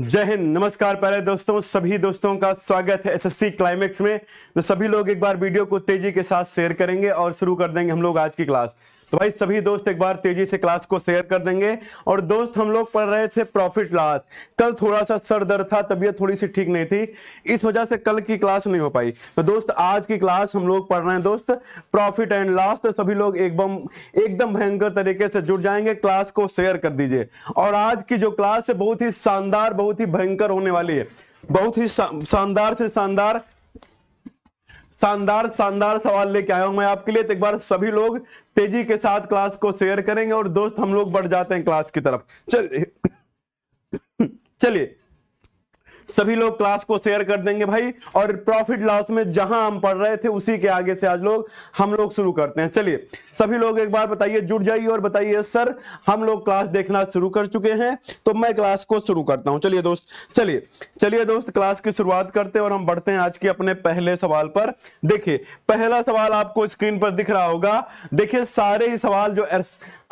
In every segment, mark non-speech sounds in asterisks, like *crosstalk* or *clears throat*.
जय हिंद नमस्कार प्यारे दोस्तों सभी दोस्तों का स्वागत है एसएससी क्लाइमेक्स में तो सभी लोग एक बार वीडियो को तेजी के साथ शेयर करेंगे और शुरू कर देंगे हम लोग आज की क्लास तो भाई सभी दोस्त एक बार तेजी से क्लास को शेयर कर देंगे और दोस्त हम लोग पढ़ रहे थे प्रॉफिट लॉस कल थोड़ा सा सर दर्द था तबीयत थोड़ी सी ठीक नहीं थी इस वजह से कल की क्लास नहीं हो पाई तो दोस्त आज की क्लास हम लोग पढ़ रहे हैं दोस्त प्रॉफिट एंड लॉस तो सभी लोग एकदम एकदम भयंकर तरीके से जुड़ जाएंगे क्लास को शेयर कर दीजिए और आज की जो क्लास है बहुत ही शानदार बहुत ही भयंकर होने वाली है बहुत ही शानदार से शानदार शानदार शानदार सवाल लेके आया हूं मैं आपके लिए तो एक बार सभी लोग तेजी के साथ क्लास को शेयर करेंगे और दोस्त हम लोग बढ़ जाते हैं क्लास की तरफ चलिए *coughs* चलिए सभी लोग क्लास को शेयर कर देंगे भाई और प्रॉफिट लॉस में जहां हम पढ़ रहे थे उसी के आगे से आज लोग हम लोग शुरू करते हैं चलिए सभी लोग एक बार बताइए जुड़ जाइए और बताइए सर हम लोग क्लास देखना शुरू कर चुके हैं तो मैं क्लास को शुरू करता हूं चलिए दोस्त चलिए चलिए दोस्त क्लास की शुरुआत करते हैं और हम बढ़ते हैं आज के अपने पहले सवाल पर देखिए पहला सवाल आपको स्क्रीन पर दिख रहा होगा देखिए सारे ही सवाल जो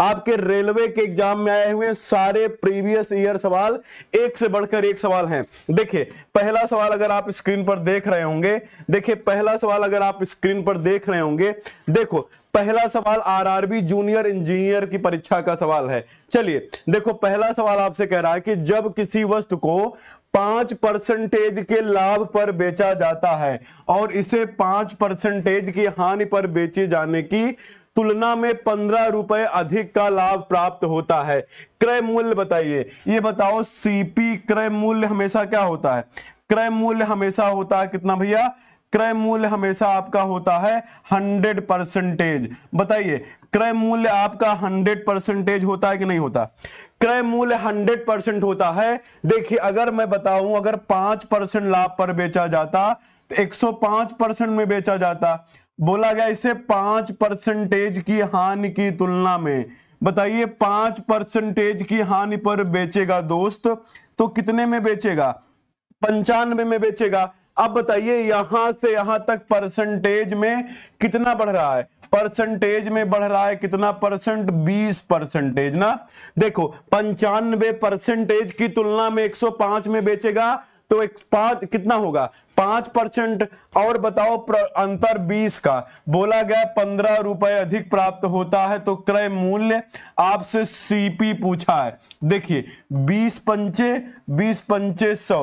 आपके रेलवे के एग्जाम में आए हुए सारे प्रीवियस ईयर सवाल एक से बढ़कर एक सवाल हैं देखिए देखिए पहला सवाल अगर आप स्क्रीन पर देख रहे होंगे देखिए पहला सवाल अगर आप स्क्रीन पर देख रहे होंगे देखो पहला सवाल आरआरबी जूनियर इंजीनियर की परीक्षा का सवाल है चलिए देखो पहला सवाल आपसे कह रहा है कि जब किसी वस्तु को पांच परसेंटेज के लाभ पर बेचा जाता है और इसे पांच परसेंटेज की हानि पर बेचे जाने की तुलना में पंद्रह रुपए अधिक का लाभ प्राप्त होता है क्रय मूल्य बताइए ये बताओ सीपी क्रय मूल्य हमेशा क्या होता है क्रय मूल्य हमेशा होता है कितना भैया क्रय मूल्य हमेशा आपका होता है हंड्रेड परसेंटेज बताइए क्रय मूल्य आपका हंड्रेड परसेंटेज होता है कि नहीं होता क्रय मूल्य हंड्रेड परसेंट होता है देखिए अगर मैं बताऊं अगर पांच परसेंट लाभ पर बेचा जाता तो एक सौ पांच परसेंट में बेचा जाता बोला गया इसे पांच परसेंटेज की हानि की तुलना में बताइए पांच परसेंटेज की हानि पर बेचेगा दोस्त तो कितने में बेचेगा पंचानवे में बेचेगा अब बताइए यहां से यहां तक परसेंटेज में कितना बढ़ रहा है परसेंटेज में बढ़ रहा है कितना परसेंट 20 परसेंटेज ना देखो पंचानवे परसेंटेज की तुलना में 105 में बेचेगा तो एक पांच कितना होगा पांच परसेंट और बताओ अंतर बीस का बोला गया पंद्रह रुपए अधिक प्राप्त होता है तो क्रय मूल्य आपसे सीपी पूछा है देखिए बीस पंचे बीस पंचे सौ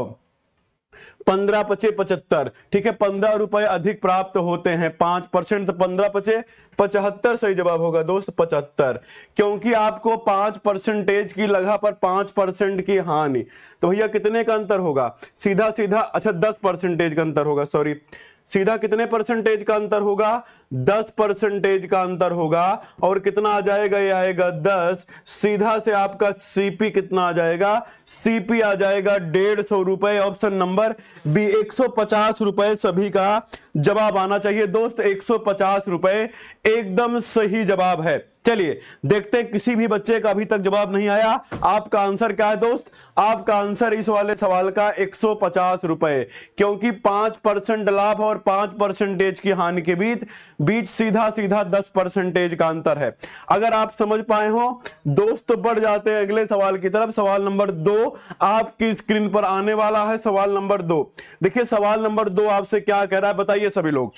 पंद्रह पचे पचहत्तर ठीक है पंद्रह रुपए अधिक प्राप्त होते हैं पांच परसेंट तो पंद्रह पचे पचहत्तर सही जवाब होगा दोस्त पचहत्तर क्योंकि आपको पांच परसेंटेज की लगा पर पांच परसेंट की हानि तो भैया कितने का अंतर होगा सीधा सीधा अच्छा दस परसेंटेज का अंतर होगा सॉरी सीधा कितने परसेंटेज का अंतर होगा 10 परसेंटेज का अंतर होगा और कितना आ जाएगा ये आएगा 10 सीधा से आपका सीपी कितना आ जाएगा सीपी आ जाएगा डेढ़ सौ रुपए ऑप्शन नंबर बी एक सौ पचास रुपए सभी का जवाब आना चाहिए दोस्त एक सौ पचास रुपए एकदम सही जवाब है चलिए देखते हैं किसी भी बच्चे का अभी तक जवाब नहीं आया आपका आंसर क्या है दोस्त आपका आंसर इस वाले सवाल का एक सौ पचास रुपए क्योंकि पांच परसेंट लाभ और पांच परसेंटेज की हानि के बीच बीच सीधा सीधा 10 परसेंटेज का अंतर है अगर आप समझ पाए हो दोस्तों बढ़ जाते हैं अगले सवाल की तरफ सवाल नंबर दो आपकी स्क्रीन पर आने वाला है सवाल नंबर दो देखिए सवाल नंबर दो आपसे क्या कह रहा है बताइए सभी लोग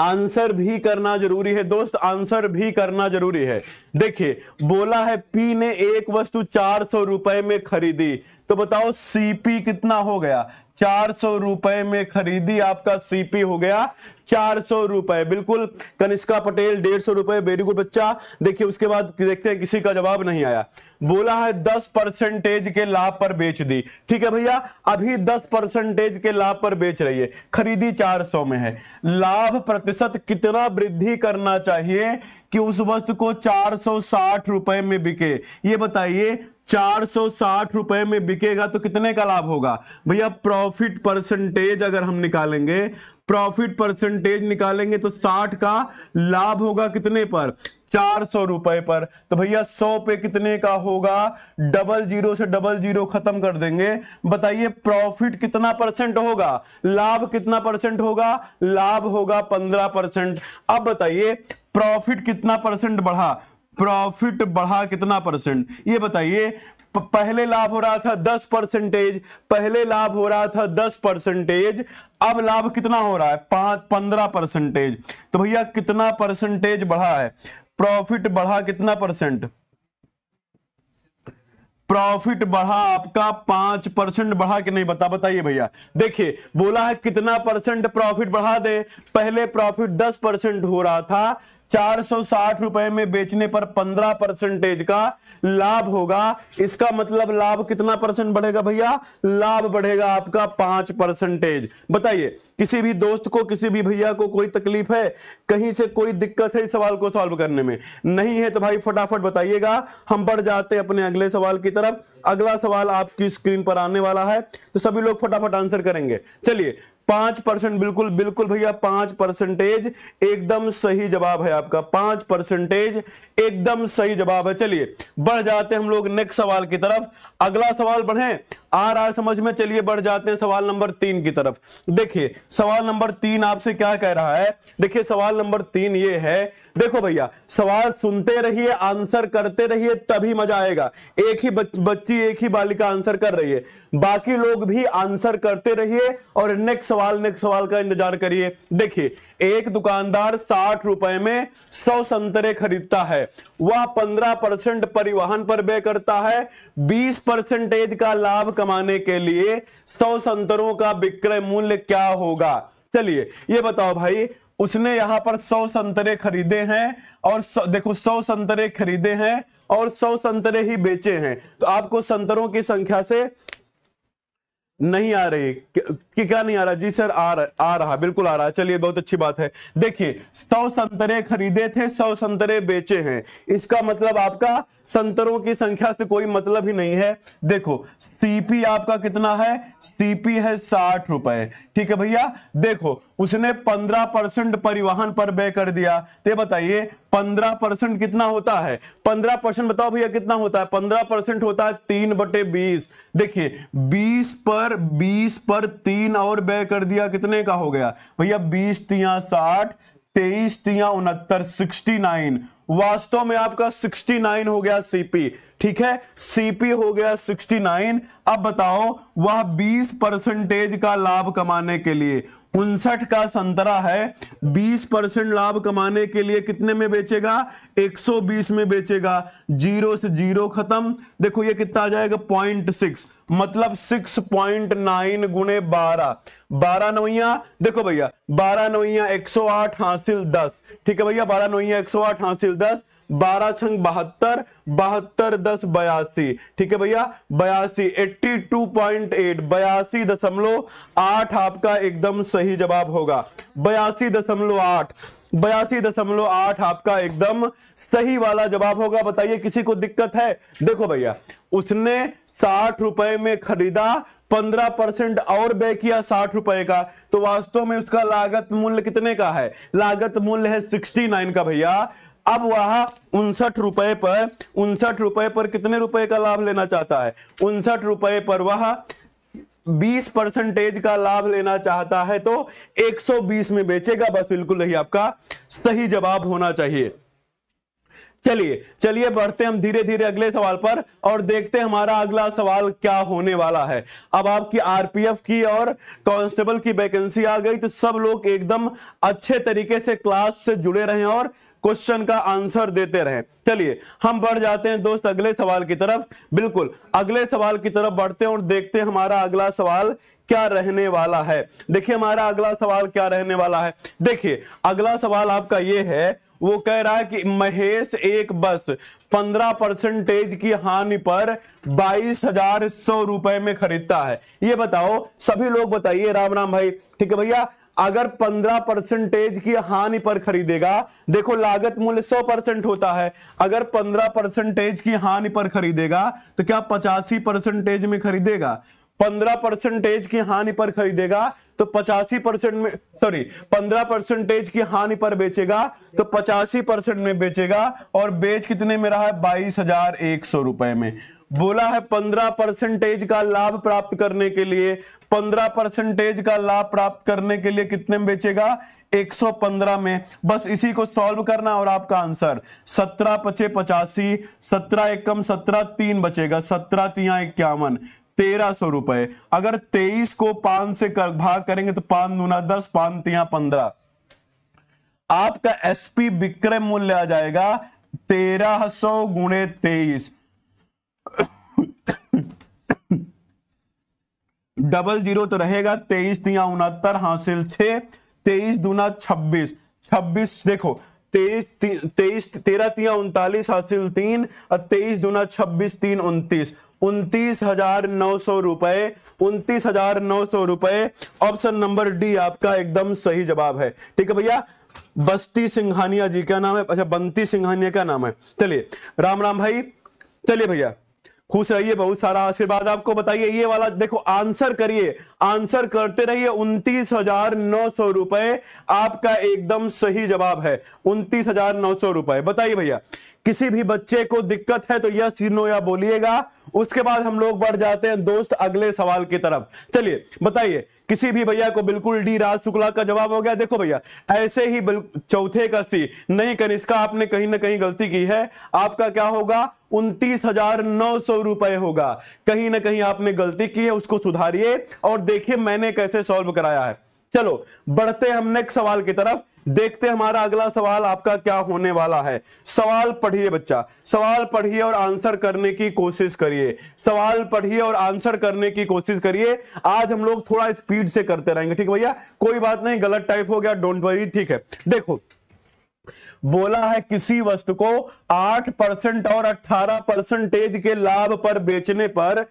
आंसर भी करना जरूरी है दोस्त आंसर भी करना जरूरी है देखिए बोला है पी ने एक वस्तु चार सौ रुपए में खरीदी तो बताओ सीपी कितना हो गया चार सौ रुपए में खरीदी आपका सीपी हो गया चार सौ रुपए बिल्कुल कनिष्का पटेल डेढ़ सौ रुपए वेरी गुड बच्चा देखिए उसके बाद देखते हैं किसी का जवाब नहीं आया बोला है दस परसेंटेज के लाभ पर बेच दी ठीक है भैया अभी दस परसेंटेज के लाभ पर बेच रही है खरीदी चार सौ में है लाभ प्रतिशत कितना वृद्धि करना चाहिए कि उस वस्तु को चार सौ साठ रुपए में बिके ये बताइए चार सौ साठ रुपए में बिकेगा तो कितने का लाभ होगा भैया प्रॉफिट परसेंटेज अगर हम निकालेंगे प्रॉफिट परसेंटेज निकालेंगे तो साठ का लाभ होगा कितने पर चार सौ रुपए पर तो भैया सौ पे कितने का होगा डबल जीरो से डबल जीरो खत्म कर देंगे बताइए प्रॉफिट कितना परसेंट होगा लाभ कितना परसेंट होगा लाभ होगा पंद्रह परसेंट अब बताइए प्रॉफिट कितना परसेंट बढ़ा प्रॉफिट बढ़ा कितना परसेंट ये बताइए पहले लाभ हो रहा था दस परसेंटेज पहले लाभ हो रहा था दस परसेंटेज अब लाभ कितना हो रहा है पांच पंद्रह परसेंटेज तो भैया कितना परसेंटेज बढ़ा है प्रॉफिट बढ़ा कितना परसेंट प्रॉफिट बढ़ा आपका पांच परसेंट बढ़ा कि नहीं बता बताइए भैया देखिए बोला है कितना परसेंट प्रॉफिट बढ़ा दे पहले प्रॉफिट दस परसेंट हो रहा था 460 रुपए में बेचने पर 15 परसेंटेज का लाभ होगा इसका मतलब लाभ कितना परसेंट बढ़ेगा भैया लाभ बढ़ेगा आपका पांच परसेंटेज बताइए किसी भी दोस्त को किसी भी भैया को कोई तकलीफ है कहीं से कोई दिक्कत है इस सवाल को सॉल्व करने में नहीं है तो भाई फटाफट बताइएगा हम बढ़ जाते हैं अपने अगले सवाल की तरफ अगला सवाल आपकी स्क्रीन पर आने वाला है तो सभी लोग फटाफट आंसर करेंगे चलिए पांच परसेंट बिल्कुल बिल्कुल भैया पांच परसेंटेज एकदम सही जवाब है आपका पांच परसेंटेज एकदम सही जवाब है चलिए बढ़ जाते हैं हम लोग नेक्स्ट सवाल की तरफ अगला सवाल बढ़े आ रहा समझ में चलिए बढ़ जाते हैं सवाल नंबर तीन की तरफ देखिए सवाल नंबर तीन आपसे क्या कह रहा है देखिए सवाल नंबर तीन ये है देखो भैया सवाल सुनते रहिए आंसर करते रहिए तभी मजा आएगा एक ही बच, बच्ची एक ही बालिका आंसर कर रही है बाकी लोग भी आंसर करते रहिए और नेक्स्ट सवाल नेक्स्ट सवाल का इंतजार करिए देखिए एक दुकानदार साठ रुपए में सौ संतरे खरीदता है वह पंद्रह परसेंट परिवहन पर व्यय करता है बीस परसेंटेज का लाभ कमाने के लिए सौ संतरों का विक्रय मूल्य क्या होगा चलिए ये बताओ भाई उसने यहां पर सौ संतरे खरीदे हैं और स, देखो सौ संतरे खरीदे हैं और सौ संतरे ही बेचे हैं तो आपको संतरों की संख्या से नहीं आ रही कि क्या नहीं आ रहा जी सर आ रहा आ रहा बिल्कुल आ रहा चलिए बहुत अच्छी बात है देखिए सौ संतरे खरीदे थे सौ संतरे बेचे हैं इसका मतलब आपका संतरों की संख्या से कोई मतलब ही नहीं है देखो सीपी आपका कितना है सीपी है साठ रुपए ठीक है भैया देखो उसने पंद्रह परसेंट परिवहन पर व्यय कर दिया तो बताइए पंद्रह परसेंट कितना होता है पंद्रह परसेंट बताओ भैया कितना होता है पंद्रह परसेंट होता है तीन बटे बीस देखिए बीस पर इधर 20 पर तीन और बे कर दिया कितने का हो गया भैया 20 तिया साठ तेईस तिया उनहत्तर सिक्सटी नाइन वास्तव में आपका 69 हो गया सीपी ठीक है सीपी हो गया 69 अब बताओ वह 20 परसेंटेज का लाभ कमाने के लिए उनसठ का संतरा है 20 परसेंट लाभ कमाने के लिए कितने में बेचेगा 120 में बेचेगा जीरो से जीरो खत्म देखो ये कितना आ जाएगा पॉइंट सिक्स मतलब सिक्स पॉइंट नाइन गुणे बारह बारह नोइया देखो भैया बारह नोया एक सौ आठ हासिल दस ठीक है भैया बारह नोइया एक सौ आठ हासिल दस बारह छंग बहत्तर बहत्तर दस बयासी ठीक है भैया बयासी एट्टी टू पॉइंट एट बयासी दशमलव आठ आपका एकदम सही जवाब होगा बयासी दशमलव आठ बयासी दशमलव आठ आपका एकदम सही वाला जवाब होगा बताइए किसी को दिक्कत है देखो भैया उसने साठ रुपए में खरीदा पंद्रह परसेंट और बे किया साठ रुपए का तो वास्तव में उसका लागत मूल्य कितने का है लागत मूल्य है सिक्सटी नाइन का भैया अब वह उनसठ रुपए पर उनसठ रुपए पर कितने रुपए का लाभ लेना चाहता है उनसठ रुपए पर वह 20 परसेंटेज का लाभ लेना चाहता है तो 120 में बेचेगा बस बिल्कुल ही आपका सही जवाब होना चाहिए चलिए चलिए बढ़ते हम धीरे धीरे अगले सवाल पर और देखते हमारा अगला सवाल क्या होने वाला है अब आपकी आरपीएफ की और कांस्टेबल की वैकेंसी आ गई तो सब लोग एकदम अच्छे तरीके से क्लास से जुड़े रहे और क्वेश्चन का आंसर देते रहें चलिए हम बढ़ जाते हैं दोस्त अगले सवाल की तरफ बिल्कुल अगले सवाल की तरफ बढ़ते हैं और देखते हैं हमारा अगला सवाल क्या रहने वाला है देखिए हमारा अगला सवाल क्या रहने वाला है देखिए अगला सवाल आपका ये है वो कह रहा है कि महेश एक बस 15 परसेंटेज की हानि पर बाईस हजार सौ रुपए में खरीदता है ये बताओ सभी लोग बताइए राम राम भाई ठीक है भैया अगर 15 परसेंटेज की हानि पर खरीदेगा देखो लागत मूल्य 100 परसेंट होता है अगर 15 परसेंटेज की हानि पर खरीदेगा तो क्या पचासी परसेंटेज में खरीदेगा पंद्रह परसेंटेज की हानि पर खरीदेगा तो पचासी परसेंट में सॉरी पंद्रह परसेंटेज की हानि पर बेचेगा तो पचासी परसेंट में बेचेगा और बेच कितने में रहा है बाईस हजार एक सौ रुपए में बोला है पंद्रह परसेंटेज का लाभ प्राप्त करने के लिए पंद्रह परसेंटेज का लाभ प्राप्त करने के लिए कितने में बेचेगा 115 में बस इसी को सॉल्व करना और आपका आंसर सत्रह पचे पचासी सत्रह एकम सत्रह तीन बचेगा सत्रह तिया इक्यावन तेरह सौ रुपए अगर तेईस को पांच से कर, भाग करेंगे तो पांच दूना दस पांच तिया पंद्रह आपका एसपी विक्रय मूल्य आ जाएगा तेरह सौ गुणे तेईस डबल जीरो तो रहेगा तेईस तिया उनहत्तर हासिल छह तेईस दूना छब्बीस छब्बीस देखो तेईस तेरह तिया उनतालीस हासिल तीन और तेईस दुना छब्बीस तीन उनतीस उनतीस हजार नौ सौ रुपए उनतीस हजार नौ सौ रुपए ऑप्शन नंबर डी आपका एकदम सही जवाब है ठीक है भैया बस्ती सिंघानिया जी क्या नाम है अच्छा बंती सिंघानिया क्या नाम है चलिए राम राम भाई चलिए भैया खुश रहिए बहुत सारा आशीर्वाद आपको बताइए ये वाला देखो आंसर करिए आंसर करते रहिए उनतीस हजार नौ सौ रुपए आपका एकदम सही जवाब है उनतीस हजार नौ सौ रुपए बताइए भैया किसी भी बच्चे को दिक्कत है तो यस नो या बोलिएगा उसके बाद हम लोग बढ़ जाते हैं दोस्त अगले सवाल की तरफ चलिए बताइए किसी भी भैया को बिल्कुल डी राज शुक्ला का जवाब हो गया देखो भैया ऐसे ही चौथे कश्ती सी नहीं कनिष्का आपने कहीं ना कहीं गलती की है आपका क्या होगा उनतीस हजार नौ सौ रुपए होगा कहीं ना कहीं आपने गलती की है उसको सुधारिए और देखिए मैंने कैसे सॉल्व कराया है चलो बढ़ते हम नेक्स्ट सवाल की तरफ देखते हमारा अगला सवाल आपका क्या होने वाला है सवाल पढ़िए बच्चा सवाल पढ़िए और आंसर करने की कोशिश करिए सवाल पढ़िए और आंसर करने की कोशिश करिए आज हम लोग थोड़ा स्पीड से करते रहेंगे ठीक भैया कोई बात नहीं गलत टाइप हो गया डोंट वरी ठीक है देखो बोला है किसी वस्तु को आठ परसेंट और अठारह परसेंटेज के लाभ पर बेचने पर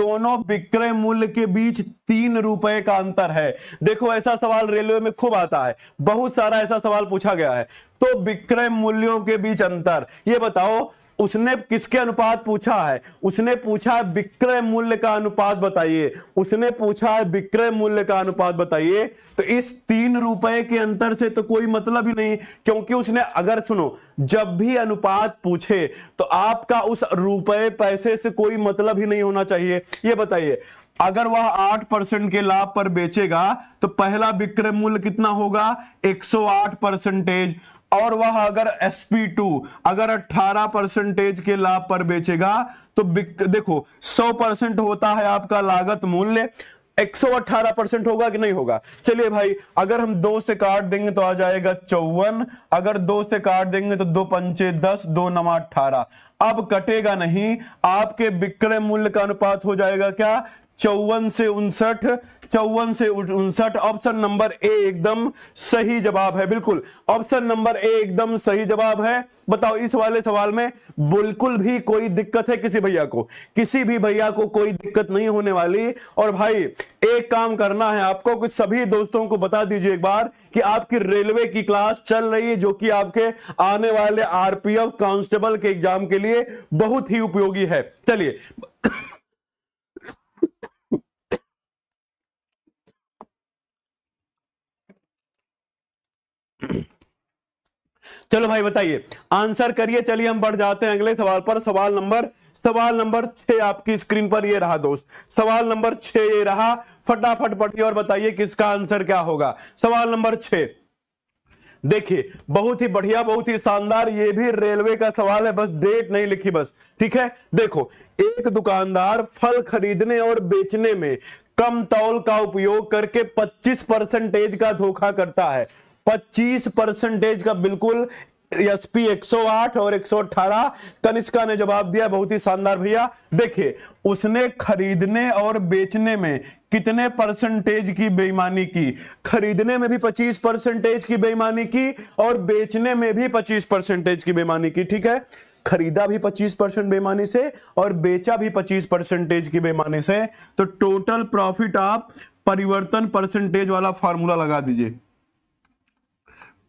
दोनों विक्रय मूल्य के बीच तीन रुपए का अंतर है देखो ऐसा सवाल रेलवे में खूब आता है बहुत सारा ऐसा सवाल पूछा गया है तो विक्रय मूल्यों के बीच अंतर ये बताओ उसने किसके अनुपात पूछा है उसने पूछा है विक्रय मूल्य का अनुपात बताइए उसने पूछा है विक्रय मूल्य का अनुपात बताइए तो इस तीन रुपए के अंतर से तो कोई मतलब ही नहीं क्योंकि उसने अगर सुनो जब भी अनुपात पूछे तो आपका उस रुपए पैसे से कोई मतलब ही नहीं होना चाहिए यह बताइए अगर वह आठ परसेंट के लाभ पर बेचेगा तो पहला विक्रय मूल्य कितना होगा 108 परसेंटेज और वह अगर एस पी टू अगर 18 परसेंटेज के लाभ पर बेचेगा तो देखो 100 परसेंट होता है आपका लागत मूल्य 118 परसेंट होगा कि नहीं होगा चलिए भाई अगर हम दो से काट देंगे तो आ जाएगा चौवन अगर दो से काट देंगे तो दो पंचे दस दो नवा अठारह अब कटेगा नहीं आपके विक्रय मूल्य का अनुपात हो जाएगा क्या चौवन से उनसठ चौवन से उनसठ ऑप्शन नंबर ए एकदम सही जवाब है बिल्कुल ऑप्शन नंबर ए एकदम सही जवाब है बताओ इस वाले सवाल में बिल्कुल भी कोई दिक्कत है किसी भैया को किसी भी भैया को कोई दिक्कत नहीं होने वाली और भाई एक काम करना है आपको कुछ सभी दोस्तों को बता दीजिए एक बार कि आपकी रेलवे की क्लास चल रही है जो कि आपके आने वाले आरपीएफ कांस्टेबल के एग्जाम के लिए बहुत ही उपयोगी है चलिए चलो भाई बताइए आंसर करिए चलिए हम बढ़ जाते हैं अगले सवाल पर सवाल नंबर सवाल नंबर छह आपकी स्क्रीन पर ये रहा दोस्त सवाल नंबर छह ये रहा फटाफट पढ़िए और बताइए किसका आंसर क्या होगा सवाल नंबर छह देखिए बहुत ही बढ़िया बहुत ही शानदार ये भी रेलवे का सवाल है बस डेट नहीं लिखी बस ठीक है देखो एक दुकानदार फल खरीदने और बेचने में कम तौल का उपयोग करके 25 परसेंटेज का धोखा करता है 25 परसेंटेज का बिल्कुल एस पी एक और 118 कनिष्का ने जवाब दिया बहुत ही शानदार भैया देखिए उसने खरीदने और बेचने में कितने परसेंटेज की बेईमानी की खरीदने में भी 25 परसेंटेज की बेईमानी की और बेचने में भी 25 परसेंटेज की बेईमानी की ठीक है खरीदा भी 25 परसेंट बेमानी से और बेचा भी 25 परसेंटेज की बेमानी से तो टोटल प्रॉफिट आप परिवर्तन परसेंटेज वाला फॉर्मूला लगा दीजिए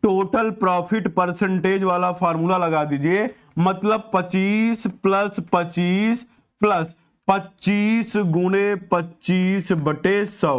टोटल प्रॉफिट परसेंटेज वाला फार्मूला लगा दीजिए मतलब 25 प्लस 25 प्लस 25 गुणे पच्चीस बटे सौ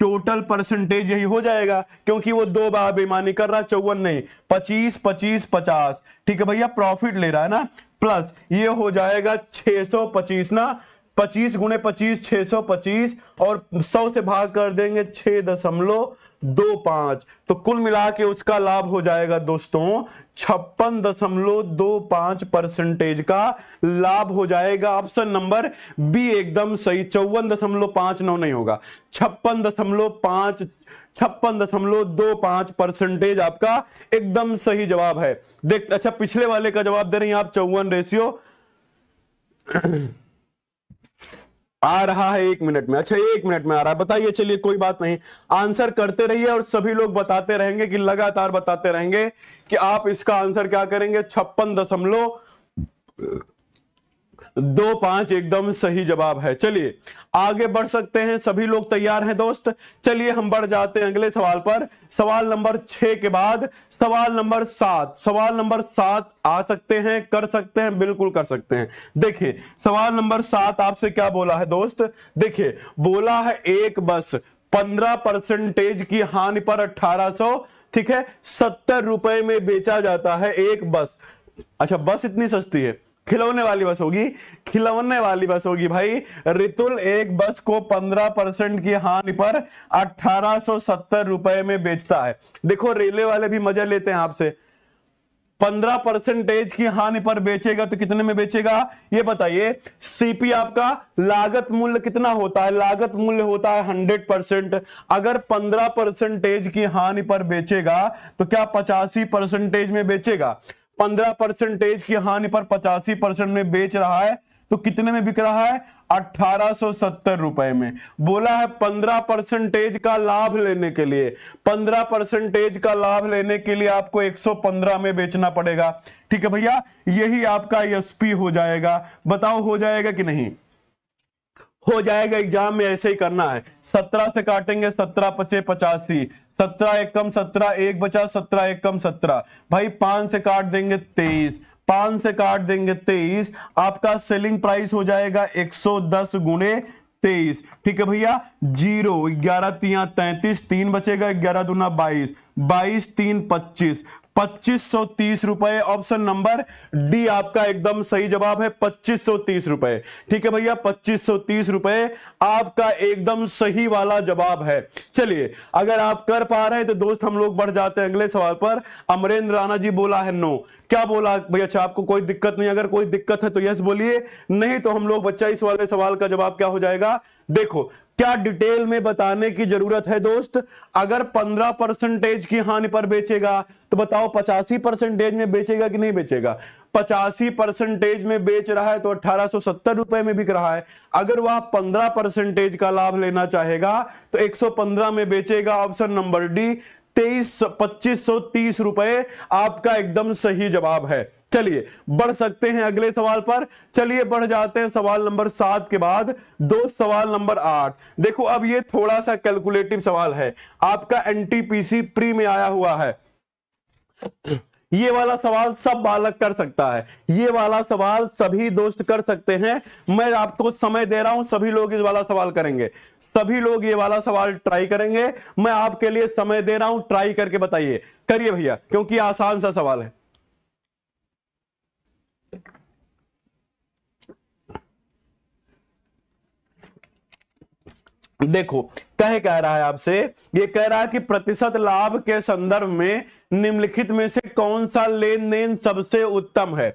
टोटल परसेंटेज यही हो जाएगा क्योंकि वो दो बार बेमानी कर रहा चौवन नहीं पच्चीस पच्चीस पचास ठीक है भैया प्रॉफिट ले रहा है ना प्लस ये हो जाएगा 625 ना पच्चीस गुणे पच्चीस छह सौ पच्चीस और सौ से भाग कर देंगे छह दशमलव दो पांच तो कुल मिला के उसका लाभ हो जाएगा दोस्तों छप्पन दशमलव दो पांच परसेंटेज का लाभ हो जाएगा ऑप्शन नंबर बी एकदम सही चौवन दशमलव पांच नौ नहीं होगा छप्पन दशमलव पांच छप्पन दशमलव दो पांच परसेंटेज आपका एकदम सही जवाब है देख अच्छा पिछले वाले का जवाब दे रही है आप चौवन रेशियो आ रहा है एक मिनट में अच्छा एक मिनट में आ रहा है बताइए चलिए कोई बात नहीं आंसर करते रहिए और सभी लोग बताते रहेंगे कि लगातार बताते रहेंगे कि आप इसका आंसर क्या करेंगे छप्पन दशमलव दो पांच एकदम सही जवाब है चलिए आगे बढ़ सकते हैं सभी लोग तैयार हैं दोस्त चलिए हम बढ़ जाते हैं अगले सवाल पर सवाल नंबर छह के बाद सवाल नंबर सात सवाल नंबर सात आ सकते हैं कर सकते हैं बिल्कुल कर सकते हैं देखिए सवाल नंबर सात आपसे क्या बोला है दोस्त देखिए बोला है एक बस पंद्रह परसेंटेज की हानि पर अठारह सौ ठीक है सत्तर रुपए में बेचा जाता है एक बस अच्छा बस इतनी सस्ती है खिलौने वाली बस होगी खिलौने वाली बस होगी भाई रितुल एक बस को 15 परसेंट की हानि पर 1870 रुपए में बेचता है देखो रेलवे वाले भी मजा लेते हैं आपसे 15 परसेंटेज की हानि पर बेचेगा तो कितने में बेचेगा ये बताइए सीपी आपका लागत मूल्य कितना होता है लागत मूल्य होता है 100 परसेंट अगर 15 परसेंटेज की हानि पर बेचेगा तो क्या पचासी परसेंटेज में बेचेगा पंद्रह परसेंटेज की हानि पर पचासी परसेंट में बेच रहा है तो कितने में बिक रहा है अठारह रुपए में बोला है पंद्रह परसेंटेज का लाभ लेने के लिए पंद्रह परसेंटेज का लाभ लेने के लिए आपको 115 में बेचना पड़ेगा ठीक है भैया यही आपका एसपी हो जाएगा बताओ हो जाएगा कि नहीं हो जाएगा एग्जाम में ऐसे ही करना है सत्रह से काटेंगे सत्रह पचे पचासी सत्रह एक कम सत्रह एक बचा सत्रह एक कम सत्रह भाई पांच से काट देंगे तेईस पांच से काट देंगे तेईस आपका सेलिंग प्राइस हो जाएगा एक सौ दस गुणे तेईस ठीक है भैया जीरो ग्यारह तिया तैतीस तीन बचेगा ग्यारह दूना बाईस बाईस तीन पच्चीस पच्चीस सौ तीस रुपए ऑप्शन नंबर डी आपका एकदम सही जवाब है पच्चीस सौ तीस रुपए ठीक है भैया पच्चीस सौ तीस रुपए आपका एकदम सही वाला जवाब है चलिए अगर आप कर पा रहे हैं तो दोस्त हम लोग बढ़ जाते हैं अगले सवाल पर अमरेंद्र राणा जी बोला है नो क्या बोला भाई अच्छा आपको कोई दिक्कत नहीं अगर कोई दिक्कत है तो यस बोलिए नहीं तो हम लोग बच्चा इस वाले सवाल का जवाब क्या हो जाएगा देखो क्या डिटेल में बताने की जरूरत है दोस्त अगर 15 परसेंटेज की हानि पर बेचेगा तो बताओ पचासी परसेंटेज में बेचेगा कि नहीं बेचेगा पचासी परसेंटेज में बेच रहा है तो अठारह रुपए में बिक रहा है अगर वह 15 परसेंटेज का लाभ लेना चाहेगा तो 115 में बेचेगा ऑप्शन नंबर डी तेईस पच्चीस सौ तीस रुपए आपका एकदम सही जवाब है चलिए बढ़ सकते हैं अगले सवाल पर चलिए बढ़ जाते हैं सवाल नंबर सात के बाद दो सवाल नंबर आठ देखो अब ये थोड़ा सा कैलकुलेटिव सवाल है आपका एनटीपीसी प्री में आया हुआ है ये वाला सवाल सब बालक कर सकता है ये वाला सवाल सभी दोस्त कर सकते हैं मैं आपको समय दे रहा हूं सभी लोग इस वाला सवाल करेंगे सभी लोग ये वाला सवाल ट्राई करेंगे मैं आपके लिए समय दे रहा हूं ट्राई करके बताइए करिए भैया क्योंकि आसान सा सवाल है देखो कह कह रहा है आपसे ये कह रहा है कि प्रतिशत लाभ के संदर्भ में निम्नलिखित में से कौन सा लेन देन सबसे उत्तम है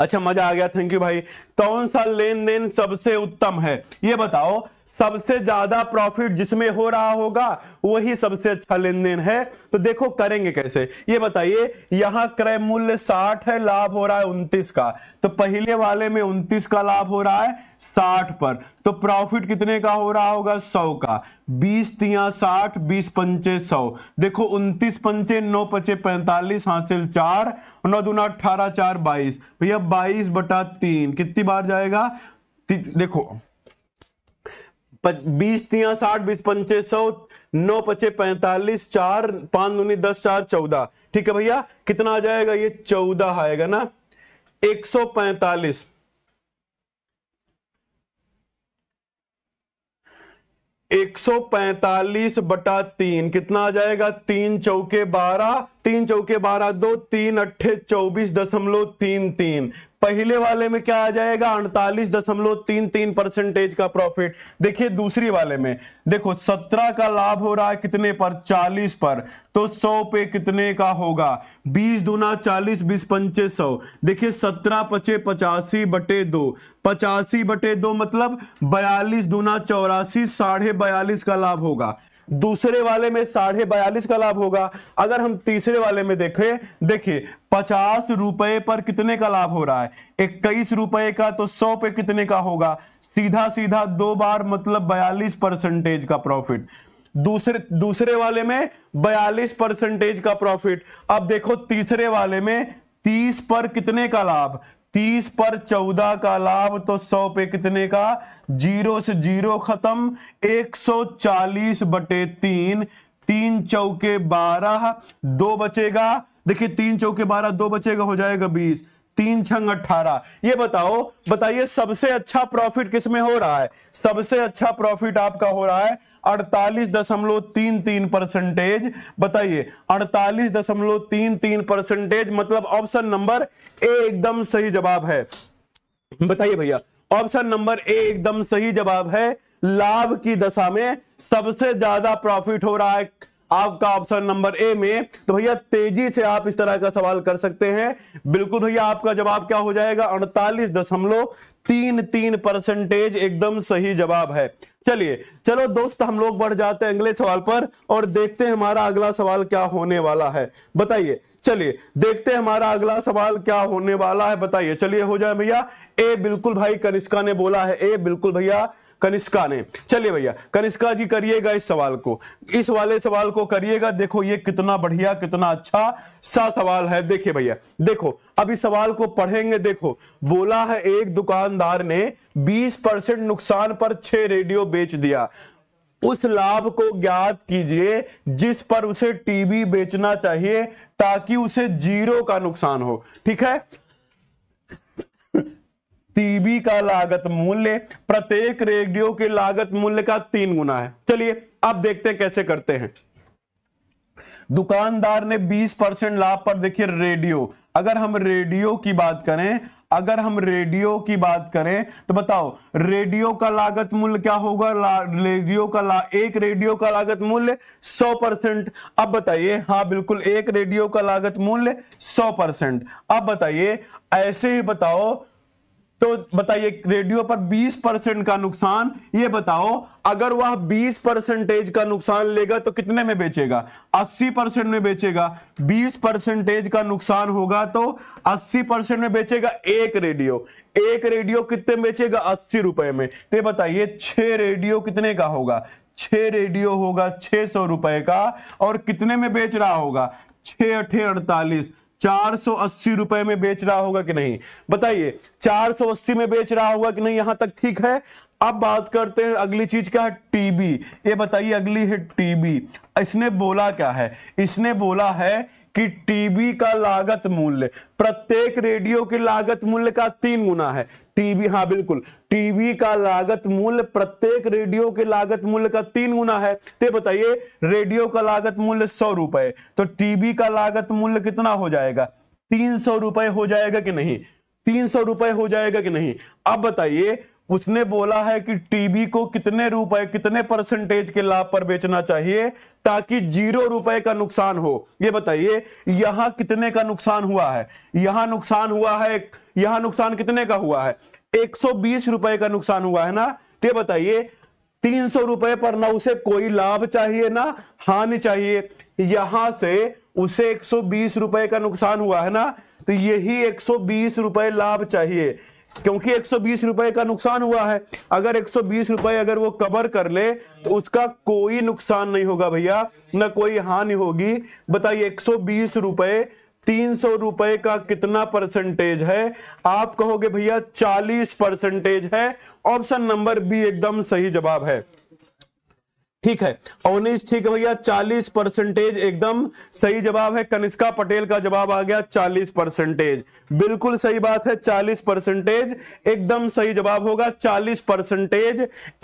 अच्छा मजा आ गया थैंक यू भाई कौन सा लेन देन सबसे उत्तम है ये बताओ सबसे ज्यादा प्रॉफिट जिसमें हो रहा होगा वही सबसे अच्छा लेन देन है तो देखो करेंगे कैसे ये बताइए यहाँ क्रय मूल्य 60 है लाभ हो रहा है 29 का तो पहले वाले में 29 का लाभ हो रहा है 60 पर तो प्रॉफिट कितने का हो रहा होगा 100 का 20 तिया 60 20 पंचे 100 देखो 29 पंचे 9 पचे 45 हासिल 4 नौ दूना अठारह चार बाईस भैया बाईस बटा तीन कितनी बार जाएगा देखो बीस तिया साठ बीस पंचे सौ नौ पचे पैंतालीस चार पांच दूनी दस चार चौदह ठीक है भैया कितना आ जाएगा ये चौदह आएगा ना एक सौ पैंतालीस एक सौ पैंतालीस बटा तीन कितना आ जाएगा तीन चौके बारह तीन चौके बारह दो तीन अट्ठे चौबीस दशमलव तीन तीन पहले वाले में क्या आ जाएगा अड़तालीस दशमलव तीन तीन परसेंटेज का प्रॉफिट देखिए दूसरी वाले में देखो सत्रह का लाभ हो रहा है कितने पर चालीस पर तो सौ पे कितने का होगा बीस दूना चालीस बीस पंचे सौ देखिए सत्रह पचे पचासी बटे दो पचासी बटे दो मतलब बयालीस दूना चौरासी साढ़े बयालीस का लाभ होगा दूसरे वाले में साढ़े बयालीस का लाभ होगा अगर हम तीसरे वाले में देखें देखिए पचास रुपए पर कितने का लाभ हो रहा है इक्कीस रुपए का तो सौ पे कितने का होगा सीधा सीधा दो बार मतलब बयालीस परसेंटेज का प्रॉफिट दूसरे दूसरे वाले में बयालीस परसेंटेज का प्रॉफिट अब देखो तीसरे वाले में तीस पर कितने का लाभ तीस पर चौदह का लाभ तो सौ पे कितने का जीरो से जीरो खत्म एक सौ चालीस बटे तीन तीन चौके बारह दो बचेगा देखिए तीन चौके बारह दो बचेगा हो जाएगा बीस तीन छंग अट्ठारह ये बताओ बताइए सबसे अच्छा प्रॉफिट किसमें हो रहा है सबसे अच्छा प्रॉफिट आपका हो रहा है अड़तालीस दशमलव तीन तीन परसेंटेज बताइए अड़तालीस दशमलव तीन तीन परसेंटेज मतलब ऑप्शन नंबर ए एकदम सही जवाब है बताइए भैया ऑप्शन नंबर ए एकदम सही जवाब है लाभ की दशा में सबसे ज्यादा प्रॉफिट हो रहा है आपका ऑप्शन नंबर ए में तो भैया तेजी से आप इस तरह का सवाल कर सकते हैं बिल्कुल भैया आपका जवाब क्या हो जाएगा अड़तालीस दशमलव तीन तीन परसेंटेज एकदम सही जवाब है चलिए चलो दोस्त हम लोग बढ़ जाते हैं अगले सवाल पर और देखते हैं हमारा अगला सवाल क्या होने वाला है बताइए चलिए देखते हैं हमारा अगला सवाल क्या होने वाला है बताइए चलिए हो जाए भैया ए बिल्कुल भाई कनिष्का ने बोला है ए बिल्कुल भैया कनिष्का ने चलिए भैया कनिष्का जी करिएगा इस सवाल को इस वाले सवाल को करिएगा देखो ये कितना बढ़िया कितना अच्छा सा सवाल है देखिए भैया देखो अब इस सवाल को पढ़ेंगे देखो बोला है एक दुकानदार ने 20 परसेंट नुकसान पर छह रेडियो बेच दिया उस लाभ को ज्ञात कीजिए जिस पर उसे टीवी बेचना चाहिए ताकि उसे जीरो का नुकसान हो ठीक है टीबी का लागत मूल्य प्रत्येक रेडियो के लागत मूल्य का तीन गुना है चलिए अब देखते हैं कैसे करते हैं दुकानदार ने 20 परसेंट लाभ पर देखिए रेडियो अगर हम रेडियो की बात करें अगर हम रेडियो की बात करें तो बताओ रेडियो का लागत मूल्य क्या होगा रेडियो का ला, एक रेडियो का लागत मूल्य 100 परसेंट अब बताइए हाँ बिल्कुल एक रेडियो का लागत मूल्य 100 परसेंट अब बताइए ऐसे ही बताओ तो बताइए रेडियो पर 20 परसेंट का नुकसान ये बताओ अगर वह 20 परसेंटेज का नुकसान लेगा तो कितने में बेचेगा 80 परसेंट में बेचेगा 20 परसेंटेज का नुकसान होगा तो 80 परसेंट में बेचेगा एक रेडियो एक रेडियो कितने में बेचेगा अस्सी रुपए में तो बताइए छह रेडियो कितने का होगा छह रेडियो होगा छह सौ रुपए का और कितने में बेच रहा होगा छे अठे अड़तालीस चार सौ अस्सी रुपए में बेच रहा होगा कि नहीं बताइए चार सौ अस्सी में बेच रहा होगा कि नहीं यहां तक ठीक है अब बात करते हैं अगली चीज क्या है टीबी ये बताइए अगली है टीबी इसने बोला क्या है इसने बोला है कि टीबी का लागत मूल्य प्रत्येक रेडियो की लागत मूल्य का तीन गुना है टीबी हाँ बिल्कुल टीबी का लागत मूल्य प्रत्येक रेडियो के लागत मूल्य का तीन गुना है तो बताइए रेडियो का लागत मूल्य सौ रुपए तो टीबी का लागत मूल्य कितना हो जाएगा तीन सौ रुपए हो जाएगा कि नहीं तीन सौ रुपए हो जाएगा कि नहीं अब बताइए उसने बोला है कि टीबी को कितने रुपए कितने परसेंटेज के लाभ पर बेचना चाहिए ताकि जीरो रुपए का नुकसान हो ये बताइए यहां कितने का नुकसान हुआ है यहां नुकसान हुआ है यहां नुकसान कितने का हुआ है एक रुपए का नुकसान हुआ है ना तो ये बताइए तीन सौ रुपए पर ना उसे कोई लाभ चाहिए ना हानि चाहिए यहां से उसे बीस रुपए का नुकसान हुआ है ना तो यही बीस रुपए लाभ चाहिए क्योंकि 120 रुपए का नुकसान हुआ है अगर 120 रुपए अगर वो कवर कर ले तो उसका कोई नुकसान नहीं होगा भैया ना कोई हानि होगी बताइए एक रुपए तीन सौ रुपए का कितना परसेंटेज है आप कहोगे भैया 40 परसेंटेज है ऑप्शन नंबर बी एकदम सही जवाब है ठीक है अवनीश ठीक है भैया चालीस परसेंटेज एकदम सही जवाब है कनिष्का पटेल का जवाब आ गया चालीस परसेंटेज बिल्कुल सही बात है चालीस परसेंटेज एकदम सही जवाब होगा चालीस परसेंटेज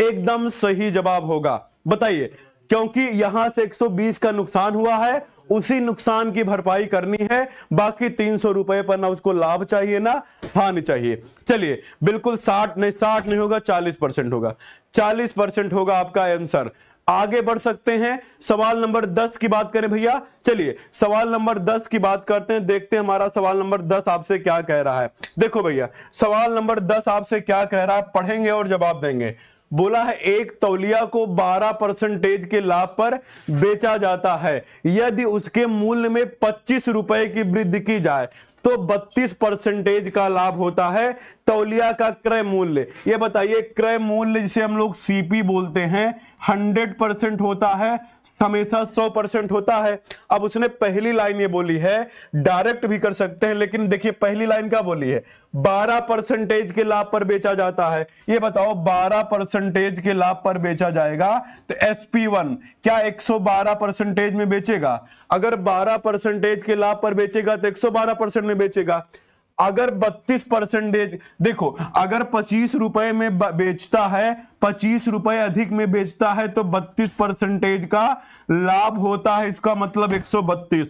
एकदम सही जवाब होगा बताइए क्योंकि यहां से 120 का नुकसान हुआ है उसी नुकसान की भरपाई करनी है बाकी तीन सौ रुपए पर ना उसको लाभ चाहिए ना हानि चाहिए चलिए बिल्कुल साठ नहीं साठ नहीं होगा चालीस परसेंट होगा चालीस परसेंट होगा आपका आंसर आगे बढ़ सकते हैं सवाल नंबर दस की बात करें भैया चलिए सवाल नंबर दस की बात करते हैं देखते हैं हमारा सवाल नंबर दस आपसे क्या कह रहा है देखो भैया सवाल नंबर दस आपसे क्या कह रहा है पढ़ेंगे और जवाब देंगे बोला है एक तौलिया को 12 परसेंटेज के लाभ पर बेचा जाता है यदि उसके मूल्य में पच्चीस रुपए की वृद्धि की जाए तो 32 परसेंटेज का लाभ होता है तौलिया का क्रय मूल्य ये बताइए क्रय मूल्य जिसे हम लोग सीपी बोलते हैं 100 परसेंट होता है हमेशा 100 परसेंट होता है अब उसने पहली लाइन ये बोली है डायरेक्ट भी कर सकते हैं लेकिन देखिए पहली लाइन क्या बोली है 12 परसेंटेज के लाभ पर बेचा जाता है ये बताओ 12 परसेंटेज के लाभ पर बेचा जाएगा तो एसपी वन क्या 112 परसेंटेज में बेचेगा अगर 12 परसेंटेज के लाभ पर बेचेगा तो 112 परसेंट में बेचेगा अगर 32 परसेंटेज देखो अगर पच्चीस रुपए में बेचता है पच्चीस रुपए अधिक में बेचता है तो 32 परसेंटेज का लाभ होता है इसका मतलब 132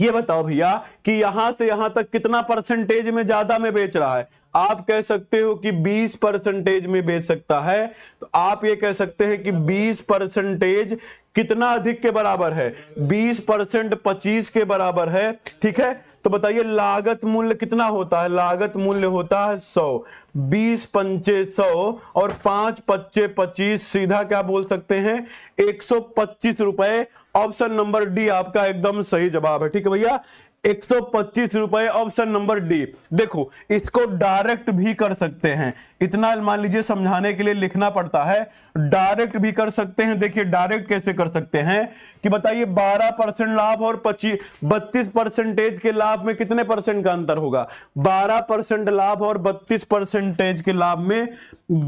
ये बताओ भैया कि यहां से यहां तक कितना परसेंटेज में ज्यादा में बेच रहा है आप कह सकते हो कि 20 परसेंटेज में बेच सकता है तो आप ये कह सकते हैं कि 20 परसेंटेज कितना अधिक के बराबर है 20 परसेंट पच्चीस के बराबर है ठीक है तो बताइए लागत मूल्य कितना होता है लागत मूल्य होता है 100 बीस पंचे 100 और पांच पच्चे 25 सीधा क्या बोल सकते हैं पच्चीस रुपए ऑप्शन नंबर डी आपका एकदम सही जवाब है ठीक है भैया एक सौ पच्चीस रुपए ऑप्शन नंबर डी देखो इसको डायरेक्ट भी कर सकते हैं इतना मान लीजिए समझाने के लिए लिखना पड़ता है डायरेक्ट भी कर सकते हैं देखिए डायरेक्ट कैसे कर सकते हैं कि बताइए बारह परसेंट लाभ और पच्चीस बत्तीस परसेंटेज के लाभ में कितने परसेंट का अंतर होगा बारह परसेंट लाभ और बत्तीस परसेंटेज के लाभ में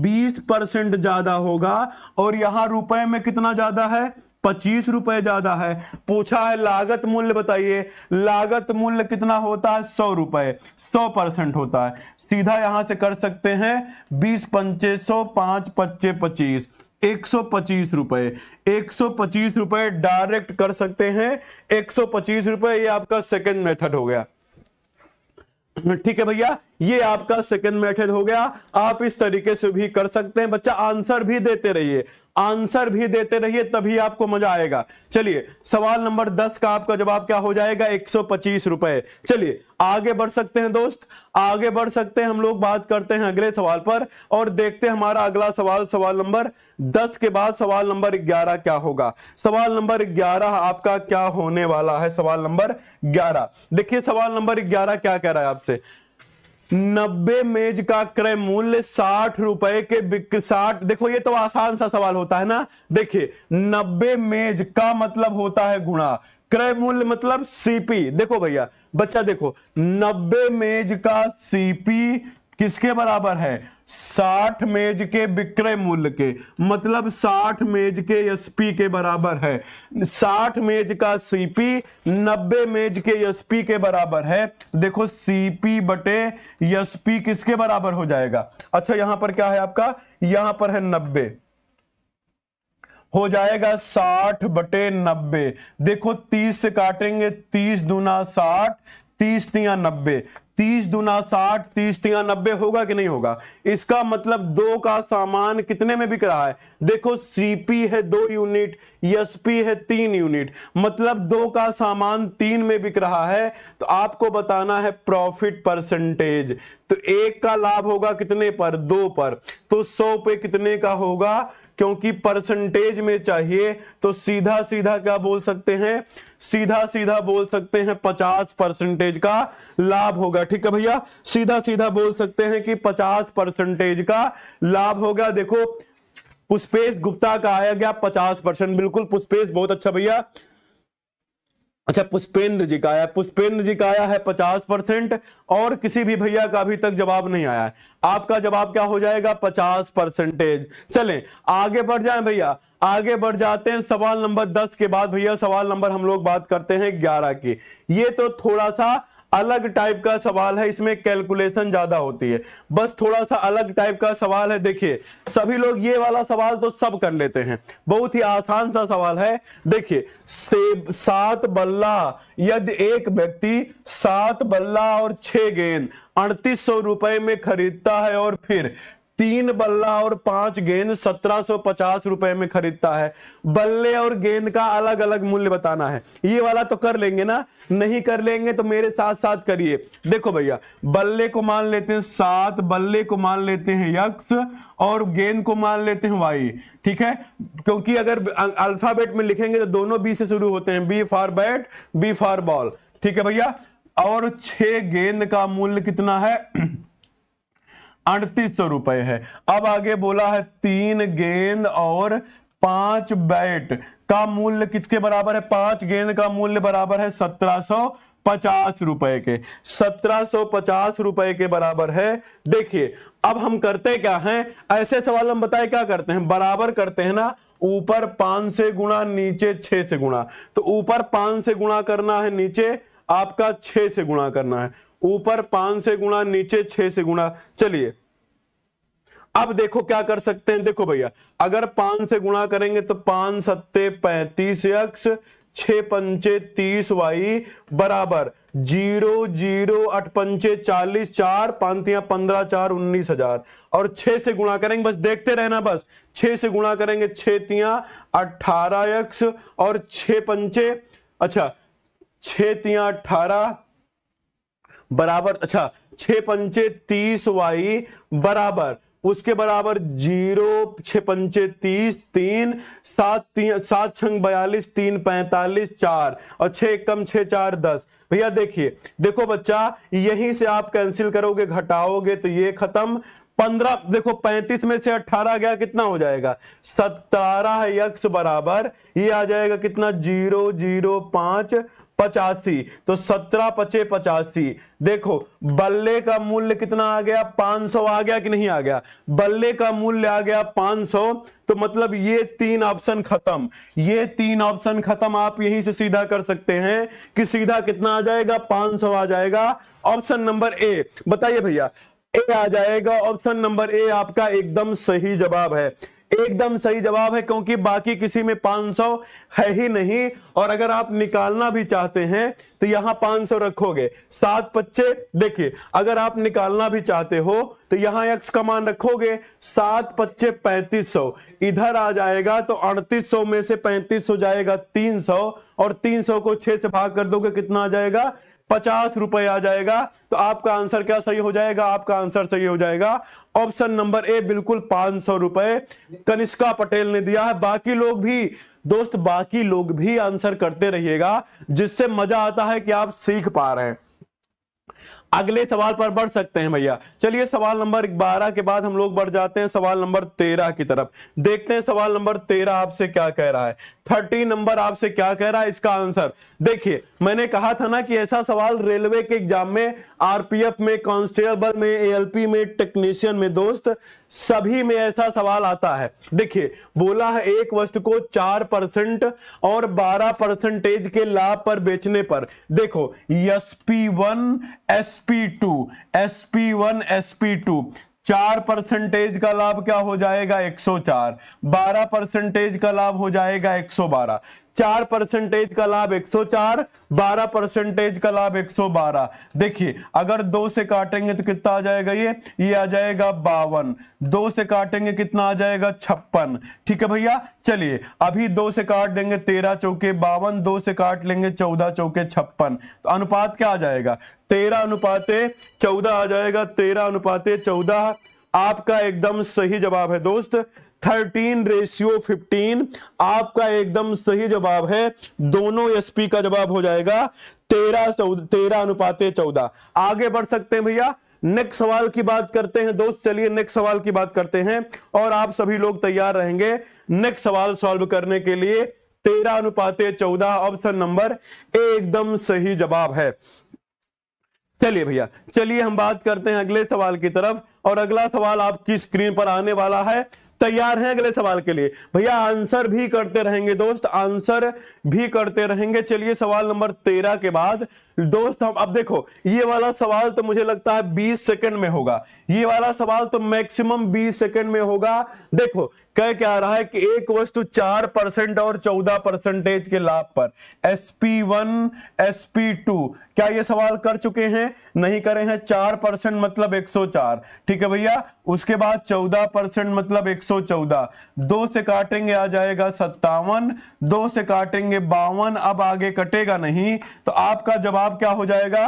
बीस परसेंट ज्यादा होगा और यहां रुपए में कितना ज्यादा है पच्चीस रुपए ज्यादा है पूछा है लागत मूल्य बताइए लागत मूल्य कितना होता है सौ रुपए सौ परसेंट होता है सीधा यहां से कर सकते हैं बीस पंचे सौ पांच पच्चे पच्चीस एक सौ पच्चीस रुपए एक सौ पच्चीस रुपए डायरेक्ट कर सकते हैं एक सौ पच्चीस रुपए ये आपका सेकेंड मेथड हो गया ठीक है भैया ये आपका सेकंड मेथड हो गया आप इस तरीके से भी कर सकते हैं बच्चा आंसर भी देते रहिए आंसर भी देते रहिए तभी आपको मजा आएगा चलिए सवाल नंबर दस का आपका जवाब क्या हो जाएगा एक सौ पच्चीस रुपए चलिए आगे बढ़ सकते हैं दोस्त आगे बढ़ सकते हैं हम लोग बात करते हैं अगले सवाल पर और देखते हैं हमारा अगला सवाल सवाल नंबर दस के बाद सवाल नंबर ग्यारह क्या होगा सवाल नंबर ग्यारह आपका क्या होने वाला है सवाल नंबर ग्यारह देखिए सवाल नंबर ग्यारह क्या कह रहा है आपसे नब्बे मेज का क्रय मूल्य साठ रुपए के साठ देखो ये तो आसान सा सवाल होता है ना देखिए नब्बे मेज का मतलब होता है गुणा क्रय मूल्य मतलब सीपी देखो भैया बच्चा देखो नब्बे मेज का सीपी किसके बराबर है 60 मेज के विक्रय मूल्य के मतलब 60 मेज के एसपी के बराबर है 60 मेज का सीपी 90 मेज के एसपी के बराबर है देखो सीपी बटे एसपी किसके बराबर हो जाएगा अच्छा यहां पर क्या है आपका यहां पर है 90 हो जाएगा साठ बटे नब्बे देखो तीस से काटेंगे तीस दूना साठ तीस तिया नब्बे तीस दुना साठ तीस तिया नब्बे होगा कि नहीं होगा इसका मतलब दो का सामान कितने में बिक रहा है देखो सीपी है दो यूनिट एसपी है तीन यूनिट मतलब दो का सामान तीन में बिक रहा है तो आपको बताना है प्रॉफिट परसेंटेज तो एक का लाभ होगा कितने पर दो पर तो सौ पे कितने का होगा क्योंकि परसेंटेज में चाहिए तो सीधा सीधा क्या बोल सकते हैं सीधा सीधा बोल सकते हैं पचास परसेंटेज का लाभ होगा ठीक है भैया सीधा सीधा बोल सकते हैं कि 50 परसेंटेज का लाभ हो गया देखो पुष्पेश गुप्ता का आया गया 50 परसेंट बिल्कुल पुष्पेश बहुत अच्छा भैया अच्छा पुष्पेंद्र जी का आया पुष्पेंद्र जी का आया है पचास परसेंट और किसी भी भैया का अभी तक जवाब नहीं आया है आपका जवाब क्या हो जाएगा पचास परसेंटेज चले आगे बढ़ जाए भैया आगे बढ़ जाते हैं सवाल नंबर दस के बाद भैया सवाल नंबर हम लोग बात करते हैं ग्यारह की ये तो थोड़ा सा अलग टाइप का सवाल है इसमें कैलकुलेशन ज्यादा होती है बस थोड़ा सा अलग टाइप का सवाल है देखिए सभी लोग ये वाला सवाल तो सब कर लेते हैं बहुत ही आसान सा सवाल है देखिए सात बल्ला यदि एक व्यक्ति सात बल्ला और छह गेंद अड़तीस सौ रुपए में खरीदता है और फिर तीन बल्ला और पांच गेंद सत्रह सो पचास रुपए में खरीदता है बल्ले और गेंद का अलग अलग मूल्य बताना है ये वाला तो कर लेंगे ना नहीं कर लेंगे तो मेरे साथ साथ करिए देखो भैया बल्ले को मान लेते हैं सात बल्ले को मान लेते हैं यक्स और गेंद को मान लेते हैं वाई ठीक है क्योंकि अगर अं-, अल्फाबेट में लिखेंगे तो दोनों बी से शुरू होते हैं B for bat B for ball ठीक है भैया और छह गेंद का मूल्य कितना है अड़तीस सौ रुपए है अब आगे बोला है तीन गेंद और पांच बैट का मूल्य किसके बराबर है पांच गेंद का मूल्य बराबर है सत्रह सौ पचास रुपए के सत्रह सौ पचास रुपए के बराबर है देखिए अब हम करते क्या हैं ऐसे सवाल हम बताए क्या करते हैं बराबर करते हैं ना ऊपर पांच से गुणा नीचे छह से गुणा तो ऊपर पांच से गुणा करना है नीचे आपका छह से गुणा करना है ऊपर पांच से गुणा नीचे छह से गुणा चलिए अब देखो क्या कर सकते हैं देखो भैया अगर पांच से गुणा करेंगे तो पांच सत्ते पैंतीस यक्स छह पंचे तीस वाई बराबर जीरो जीरो अठ पंचे चालीस चार पांतिया पंद्रह चार उन्नीस हजार और छह से गुणा करेंगे बस देखते रहना बस छह से गुणा करेंगे छतिया अठारह एक्स और छह पंचे अच्छा छिया अठारह बराबर अच्छा छ पंचे तीस वाई बराबर उसके बराबर जीरो छ पंचे तीस तीन सात तीन सात छंग बयालीस तीन पैंतालीस चार और छ कम छह चार दस भैया देखिए देखो बच्चा यहीं से आप कैंसिल करोगे घटाओगे तो ये खत्म पंद्रह देखो पैंतीस में से अठारह गया कितना हो जाएगा सतारह यक्स बराबर ये आ जाएगा कितना जीरो जीरो पांच पचासी तो सत्रह पचे थी देखो बल्ले का मूल्य कितना आ गया पांच सौ आ गया कि नहीं आ गया बल्ले का मूल्य आ गया पांच सौ तो मतलब ये तीन ऑप्शन खत्म ये तीन ऑप्शन खत्म आप यहीं से सीधा कर सकते हैं कि सीधा कितना आ जाएगा पांच सौ आ जाएगा ऑप्शन नंबर ए बताइए भैया ए आ जाएगा ऑप्शन नंबर ए आपका एकदम सही जवाब है एकदम सही जवाब है क्योंकि बाकी किसी में 500 है ही नहीं और अगर आप निकालना भी चाहते हैं तो यहां 500 रखोगे सात पच्चे देखिए अगर आप निकालना भी चाहते हो तो यहां एक्स का मान रखोगे सात पच्चे पैंतीस सौ इधर आ जाएगा तो अड़तीस सौ में से पैंतीस सौ जाएगा तीन सौ और तीन सौ को छह से भाग कर दोगे कितना आ जाएगा पचास रुपए आ जाएगा तो आपका आंसर क्या सही हो जाएगा आपका आंसर सही हो जाएगा ऑप्शन नंबर ए बिल्कुल पांच सौ रुपए कनिष्का पटेल ने दिया है बाकी लोग भी दोस्त बाकी लोग भी आंसर करते रहिएगा जिससे मजा आता है कि आप सीख पा रहे हैं अगले सवाल पर बढ़ सकते हैं भैया चलिए सवाल नंबर बारह के बाद हम लोग बढ़ जाते हैं सवाल नंबर तेरह की तरफ देखते हैं सवाल नंबर तेरह आपसे क्या कह रहा है थर्टी नंबर आपसे क्या कह रहा है इसका आंसर देखिए मैंने कहा था ना कि ऐसा सवाल रेलवे के एग्जाम में आरपीएफ में कांस्टेबल में एएलपी में टेक्नीशियन में दोस्त सभी में ऐसा सवाल आता है देखिए बोला है एक वस्तु को चार परसेंट और बारह परसेंटेज के लाभ पर बेचने पर देखो S P one S sp2 sp1 sp2 चार परसेंटेज का लाभ क्या हो जाएगा 104 12 परसेंटेज का लाभ हो जाएगा 112 चार परसेंटेज का लाभ 104 बारह परसेंटेज का लाभ 112 देखिए अगर दो से काटेंगे तो कितना आ जाएगा ये ये आ जाएगा बावन दो से काटेंगे कितना आ जाएगा छप्पन ठीक है भैया चलिए अभी दो से काट देंगे तेरह चौके बावन दो से काट लेंगे चौदह चौके छप्पन तो अनुपात क्या आ जाएगा तेरह अनुपाते चौदह आ जाएगा तेरह अनुपाते चौदह आपका एकदम सही जवाब है दोस्त थर्टीन रेशियो फिफ्टीन आपका एकदम सही जवाब है दोनों एसपी का जवाब हो जाएगा तेरह तेरह अनुपाते चौदह आगे बढ़ सकते हैं भैया नेक्स्ट सवाल की बात करते हैं दोस्त चलिए नेक्स्ट सवाल की बात करते हैं और आप सभी लोग तैयार रहेंगे नेक्स्ट सवाल सॉल्व करने के लिए तेरह अनुपाते चौदह ऑप्शन नंबर एकदम सही जवाब है चलिए भैया चलिए हम बात करते हैं अगले सवाल की तरफ और अगला सवाल आपकी स्क्रीन पर आने वाला है तैयार हैं अगले सवाल के लिए भैया आंसर भी करते रहेंगे दोस्त आंसर भी करते रहेंगे चलिए सवाल नंबर तेरह के बाद दोस्त हम अब देखो ये वाला सवाल तो मुझे लगता है बीस सेकंड में होगा ये वाला सवाल तो मैक्सिमम बीस सेकंड में होगा देखो कह क्या रहा है कि एक वस्तु चार परसेंट और चौदह परसेंटेज के लाभ पर S P one S P two क्या ये सवाल कर चुके हैं नहीं करे हैं चार परसेंट मतलब एक सौ चार ठीक है भैया उसके बाद चौदह परसेंट मतलब एक 114 दो से काटेंगे आ जाएगा सत्तावन दो से काटेंगे बावन अब आगे कटेगा नहीं तो आपका जवाब क्या हो जाएगा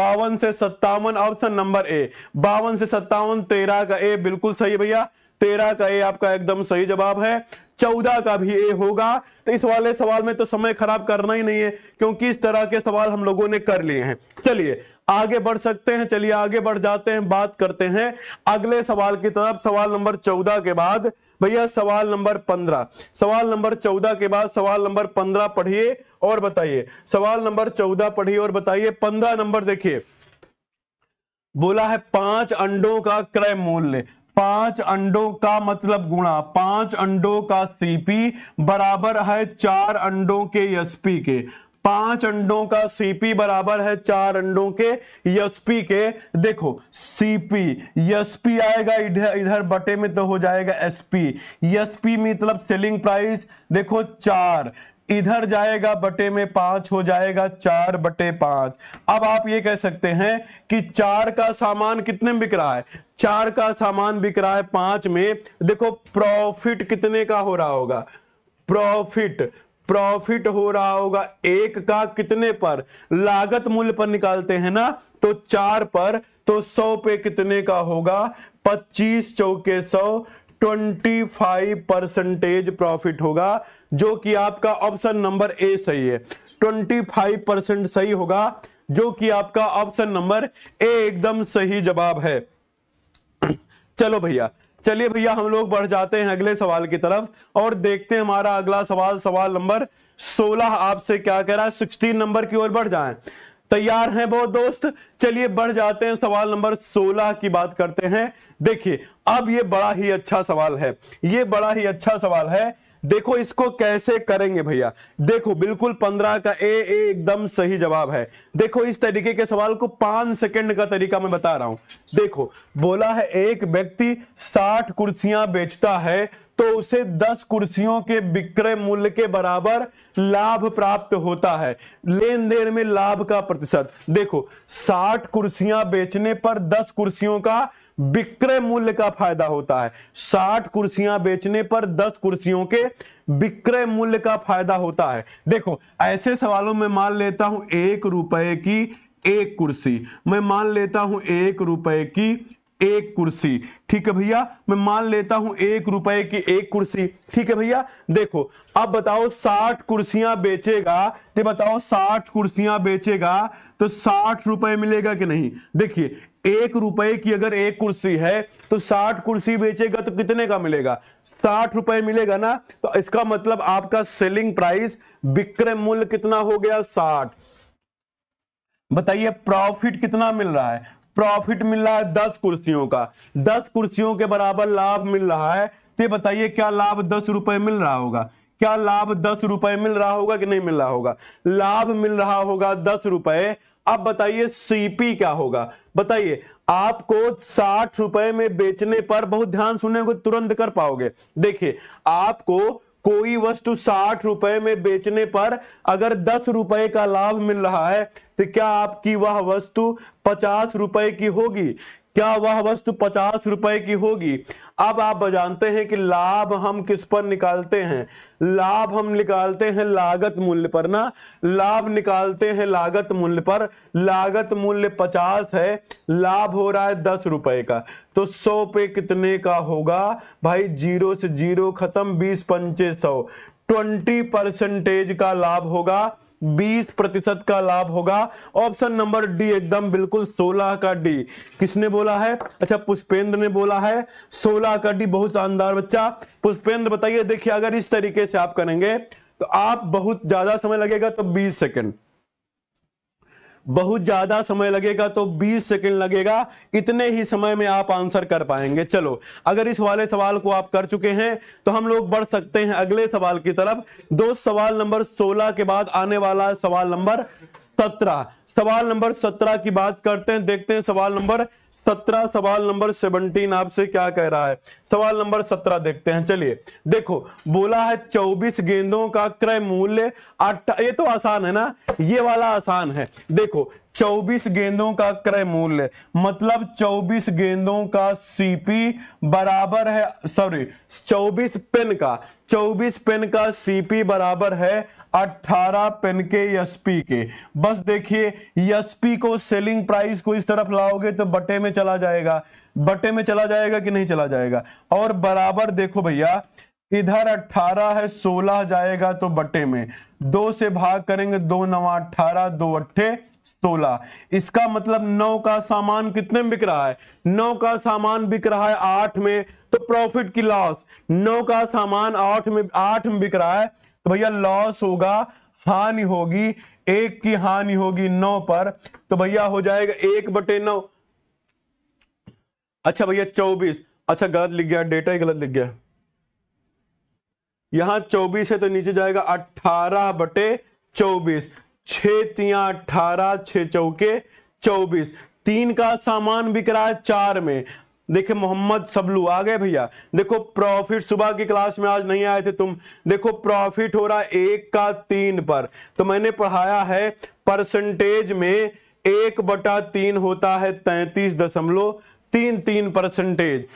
बावन से सत्तावन ऑप्शन नंबर ए बावन से सत्तावन तेरह का ए बिल्कुल सही भैया तेरह का ए आपका एकदम सही जवाब है चौदह का भी ए होगा तो इस वाले सवाल में तो समय खराब करना ही नहीं है क्योंकि इस तरह के सवाल हम लोगों ने कर लिए हैं चलिए आगे बढ़ सकते हैं चलिए आगे बढ़ जाते हैं बात करते हैं अगले सवाल की तरफ सवाल नंबर चौदह के बाद भैया सवाल नंबर पंद्रह सवाल नंबर चौदह के बाद सवाल नंबर पंद्रह पढ़िए और बताइए सवाल नंबर चौदह पढ़िए और बताइए पंद्रह नंबर देखिए बोला है पांच अंडों का क्रय मूल्य पांच अंडों का मतलब गुणा पांच अंडों का सीपी बराबर है चार अंडों के एसपी के पांच अंडों का सीपी बराबर है चार अंडों के यसपी के देखो सीपी यसपी आएगा इधर इधर बटे में तो हो जाएगा एसपी यसपी मतलब सेलिंग प्राइस देखो चार इधर जाएगा बटे में पांच हो जाएगा चार बटे पांच अब आप ये कह सकते हैं कि चार का सामान कितने में बिक रहा है चार का सामान बिक रहा है पांच में देखो प्रॉफिट कितने का हो रहा होगा प्रॉफिट प्रॉफिट हो रहा होगा एक का कितने पर लागत मूल्य पर निकालते हैं ना तो चार पर तो सौ पे कितने का होगा पच्चीस चौके सौ ट्वेंटी फाइव परसेंटेज प्रॉफिट होगा जो कि आपका ऑप्शन नंबर ए सही है ट्वेंटी फाइव परसेंट सही होगा जो कि आपका ऑप्शन नंबर ए एकदम सही जवाब है चलो भैया चलिए भैया हम लोग बढ़ जाते हैं अगले सवाल की तरफ और देखते हैं हमारा अगला सवाल सवाल नंबर 16 आपसे क्या कह रहा है 16 नंबर की ओर बढ़ जाएं तैयार हैं बहुत दोस्त चलिए बढ़ जाते हैं सवाल नंबर 16 की बात करते हैं देखिए अब ये बड़ा ही अच्छा सवाल है ये बड़ा ही अच्छा सवाल है देखो इसको कैसे करेंगे भैया देखो बिल्कुल पंद्रह का ए एकदम सही जवाब है देखो इस तरीके के सवाल को पांच सेकंड का तरीका मैं बता रहा हूं देखो बोला है एक व्यक्ति साठ कुर्सियां बेचता है तो उसे दस कुर्सियों के विक्रय मूल्य के बराबर लाभ प्राप्त होता है लेन देन में लाभ का प्रतिशत देखो साठ कुर्सियां बेचने पर दस कुर्सियों का विक्रय मूल्य का फायदा होता है साठ कुर्सियां बेचने पर दस कुर्सियों के विक्रय मूल्य का फायदा होता है देखो ऐसे सवालों में मान लेता हूं एक रुपए की एक कुर्सी मैं मान लेता हूं एक रुपए की एक कुर्सी ठीक है भैया मैं मान लेता हूं एक रुपए की एक कुर्सी ठीक है भैया देखो अब बताओ साठ कुर्सियां बेचेगा तो बताओ साठ कुर्सियां बेचेगा तो साठ रुपए मिलेगा कि नहीं देखिए एक रुपए की अगर एक कुर्सी है तो साठ कुर्सी बेचेगा तो कितने का मिलेगा साठ रुपए मिलेगा ना तो इसका मतलब आपका सेलिंग प्राइस विक्रय मूल्य कितना हो गया साठ बताइए प्रॉफिट कितना मिल रहा है प्रॉफिट मिल रहा है दस कुर्सियों का दस कुर्सियों के बराबर लाभ मिल रहा है तो ये बताइए क्या लाभ दस रुपए मिल रहा होगा क्या लाभ दस रुपए मिल रहा होगा कि नहीं मिल रहा होगा लाभ मिल रहा होगा दस रुपए अब बताइए सीपी क्या होगा बताइए आपको साठ रुपए में बेचने पर बहुत ध्यान सुनने को तुरंत कर पाओगे देखिए आपको कोई वस्तु साठ रुपए में बेचने पर अगर दस रुपए का लाभ मिल रहा है तो क्या आपकी वह वस्तु पचास रुपए की होगी क्या वह वस्तु पचास रुपए की होगी अब आप जानते हैं कि लाभ हम किस पर निकालते हैं लाभ हम निकालते हैं लागत मूल्य पर ना लाभ निकालते हैं लागत मूल्य पर लागत मूल्य पचास है लाभ हो रहा है दस रुपए का तो सौ पे कितने का होगा भाई जीरो से जीरो खत्म बीस पंचे सौ ट्वेंटी परसेंटेज का लाभ होगा बीस प्रतिशत का लाभ होगा ऑप्शन नंबर डी एकदम बिल्कुल सोलह का डी किसने बोला है अच्छा पुष्पेंद्र ने बोला है 16 का डी बहुत शानदार बच्चा पुष्पेंद्र बताइए देखिए अगर इस तरीके से आप करेंगे तो आप बहुत ज्यादा समय लगेगा तो बीस सेकेंड बहुत ज़्यादा समय लगेगा तो 20 सेकंड लगेगा इतने ही समय में आप आंसर कर पाएंगे चलो अगर इस वाले सवाल को आप कर चुके हैं तो हम लोग बढ़ सकते हैं अगले सवाल की तरफ दो सवाल नंबर 16 के बाद आने वाला सवाल नंबर 17 सवाल नंबर 17 की बात करते हैं देखते हैं सवाल नंबर सत्रह सवाल नंबर सेवनटीन आपसे क्या कह रहा है सवाल नंबर सत्रह देखते हैं चलिए देखो बोला है चौबीस गेंदों का क्रय मूल्य ये तो आसान है ना ये वाला आसान है देखो 24 गेंदों का क्रय मूल्य मतलब 24 गेंदों का सीपी बराबर है सॉरी 24 पेन का 24 पेन का सीपी बराबर है 18 पेन के एसपी के बस देखिए एसपी को सेलिंग प्राइस को इस तरफ लाओगे तो बटे में चला जाएगा बटे में चला जाएगा कि नहीं चला जाएगा और बराबर देखो भैया इधर अट्ठारह है सोलह जाएगा तो बटे में दो से भाग करेंगे दो नवा अठारह दो अट्ठे सोलह इसका मतलब नौ का सामान कितने में बिक रहा है नौ का सामान बिक रहा है आठ में तो प्रॉफिट की लॉस नौ का सामान आठ में आठ में बिक रहा है तो भैया लॉस होगा हानि होगी एक की हानि होगी नौ पर तो भैया हो जाएगा एक बटे नौ अच्छा भैया चौबीस अच्छा गलत लिख गया डेटा ही गलत लिख गया यहां चौबीस है तो नीचे जाएगा अठारह बटे चौबीस छिया अठारह छ चौके चौबीस तीन का सामान बिक रहा है चार में देखे मोहम्मद सबलू आ गए भैया देखो प्रॉफिट सुबह की क्लास में आज नहीं आए थे तुम देखो प्रॉफिट हो रहा है एक का तीन पर तो मैंने पढ़ाया है परसेंटेज में एक बटा तीन होता है तैतीस दशमलव तीन तीन परसेंटेज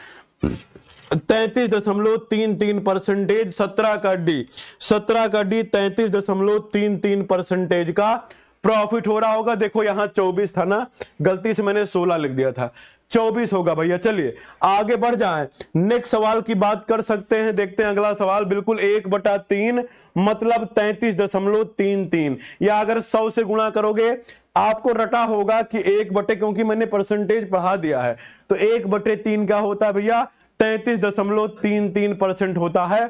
तैतीस दशमलव तीन तीन परसेंटेज सत्रह का डी सत्रह का डी तैतीस दशमलव तीन तीन परसेंटेज का प्रॉफिट हो रहा होगा देखो यहां चौबीस था ना गलती से मैंने सोलह लिख दिया था चौबीस होगा भैया चलिए आगे बढ़ जाए नेक्स्ट सवाल की बात कर सकते हैं देखते हैं अगला सवाल बिल्कुल एक बटा तीन मतलब तैतीस दशमलव तीन तीन या अगर सौ से गुणा करोगे आपको रटा होगा कि एक बटे क्योंकि मैंने परसेंटेज पढ़ा दिया है तो एक बटे तीन क्या होता है भैया तैतीस दशमलव तीन तीन परसेंट होता है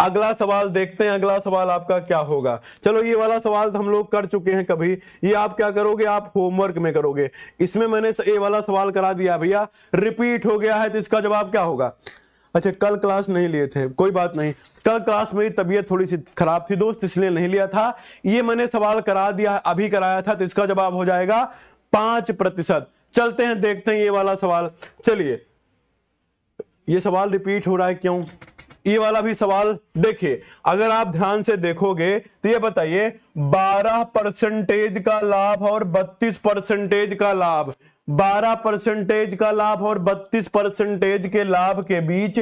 अगला सवाल देखते हैं अगला सवाल आपका क्या होगा चलो ये वाला सवाल हम लोग कर चुके हैं कभी ये आप क्या करोगे आप होमवर्क में करोगे इसमें मैंने ये वाला सवाल करा दिया भैया रिपीट हो गया है तो इसका जवाब क्या होगा अच्छा कल क्लास नहीं लिए थे कोई बात नहीं कल क्लास मेरी तबीयत थोड़ी सी खराब थी दोस्त इसलिए नहीं लिया था ये मैंने सवाल करा दिया अभी कराया था तो इसका जवाब हो जाएगा पांच प्रतिशत चलते हैं देखते हैं ये वाला सवाल चलिए ये सवाल रिपीट हो रहा है क्यों ये वाला भी सवाल देखिए अगर आप ध्यान से देखोगे तो ये बताइए 12 परसेंटेज का लाभ और 32 परसेंटेज का लाभ 12 परसेंटेज का लाभ और 32 परसेंटेज के लाभ के बीच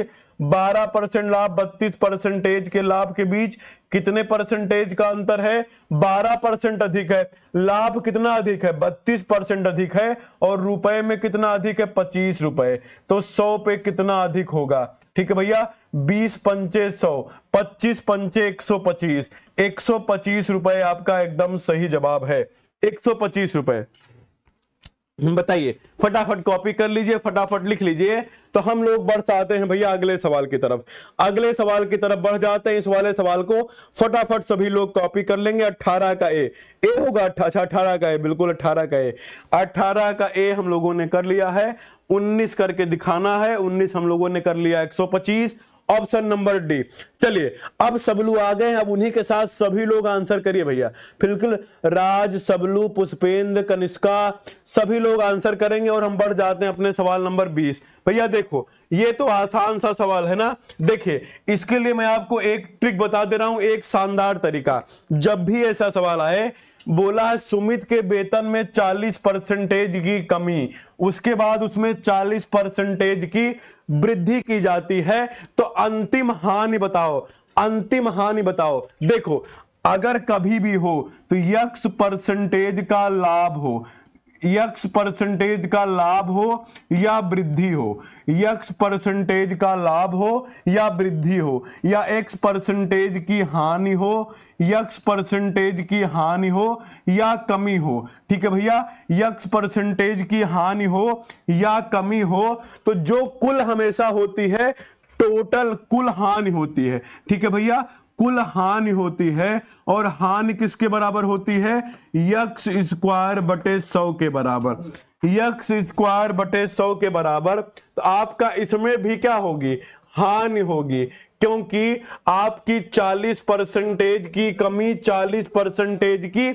12 परसेंट लाभ 32 परसेंटेज के लाभ के बीच कितने परसेंटेज का अंतर है 12 परसेंट अधिक है लाभ कितना अधिक है 32 परसेंट अधिक है और रुपए में कितना अधिक है पच्चीस रुपए तो सौ पे कितना अधिक होगा ठीक है भैया बीस पंचे सौ पच्चीस पंचे एक सौ पच्चीस एक सौ पच्चीस रुपए आपका एकदम सही जवाब है एक सौ पच्चीस रुपए हम्म, बताइए फटाफट कॉपी कर लीजिए फटाफट लिख लीजिए तो हम लोग बढ़ चाहते हैं भैया अगले सवाल की तरफ अगले सवाल की तरफ बढ़ जाते हैं इस वाले सवाल को फटाफट सभी लोग कॉपी कर लेंगे अट्ठारह का ए ए होगा अच्छा अठारह का ए बिल्कुल अट्ठारह का ए अठारह का ए हम लोगों ने कर लिया है उन्नीस करके दिखाना है उन्नीस हम लोगों ने कर लिया एक सौ पच्चीस ऑप्शन नंबर डी चलिए अब सबलू आ गए अब उन्हीं के साथ सभी लोग आंसर करिए भैया बिल्कुल राज सबलू पुष्पेंद्र कनिष्का सभी लोग आंसर करेंगे और हम बढ़ जाते हैं अपने सवाल नंबर बीस भैया देखो ये तो आसान सा सवाल है ना देखिए इसके लिए मैं आपको एक ट्रिक बता दे रहा हूं एक शानदार तरीका जब भी ऐसा सवाल आए बोला है सुमित के वेतन में 40 परसेंटेज की कमी उसके बाद उसमें 40 परसेंटेज की वृद्धि की जाती है तो अंतिम हानि बताओ अंतिम हानि बताओ देखो अगर कभी भी हो तो यक्स परसेंटेज का लाभ हो यक्स परसेंटेज का लाभ हो या वृद्धि हो यक्स परसेंटेज का लाभ हो या वृद्धि हो या एक्स परसेंटेज की हानि हो यक्स परसेंटेज की हानि हो या कमी हो ठीक है भैया यक्स परसेंटेज की हानि हो या कमी हो तो जो कुल हमेशा होती है टोटल कुल हानि होती है ठीक है भैया कुल हानि होती है और हानि किसके बराबर होती है यक्स स्क्वायर बटे सौ के बराबर यक्स स्क्वायर बटे सौ के बराबर तो आपका इसमें भी क्या होगी हानि होगी क्योंकि आपकी 40 परसेंटेज की कमी 40 परसेंटेज की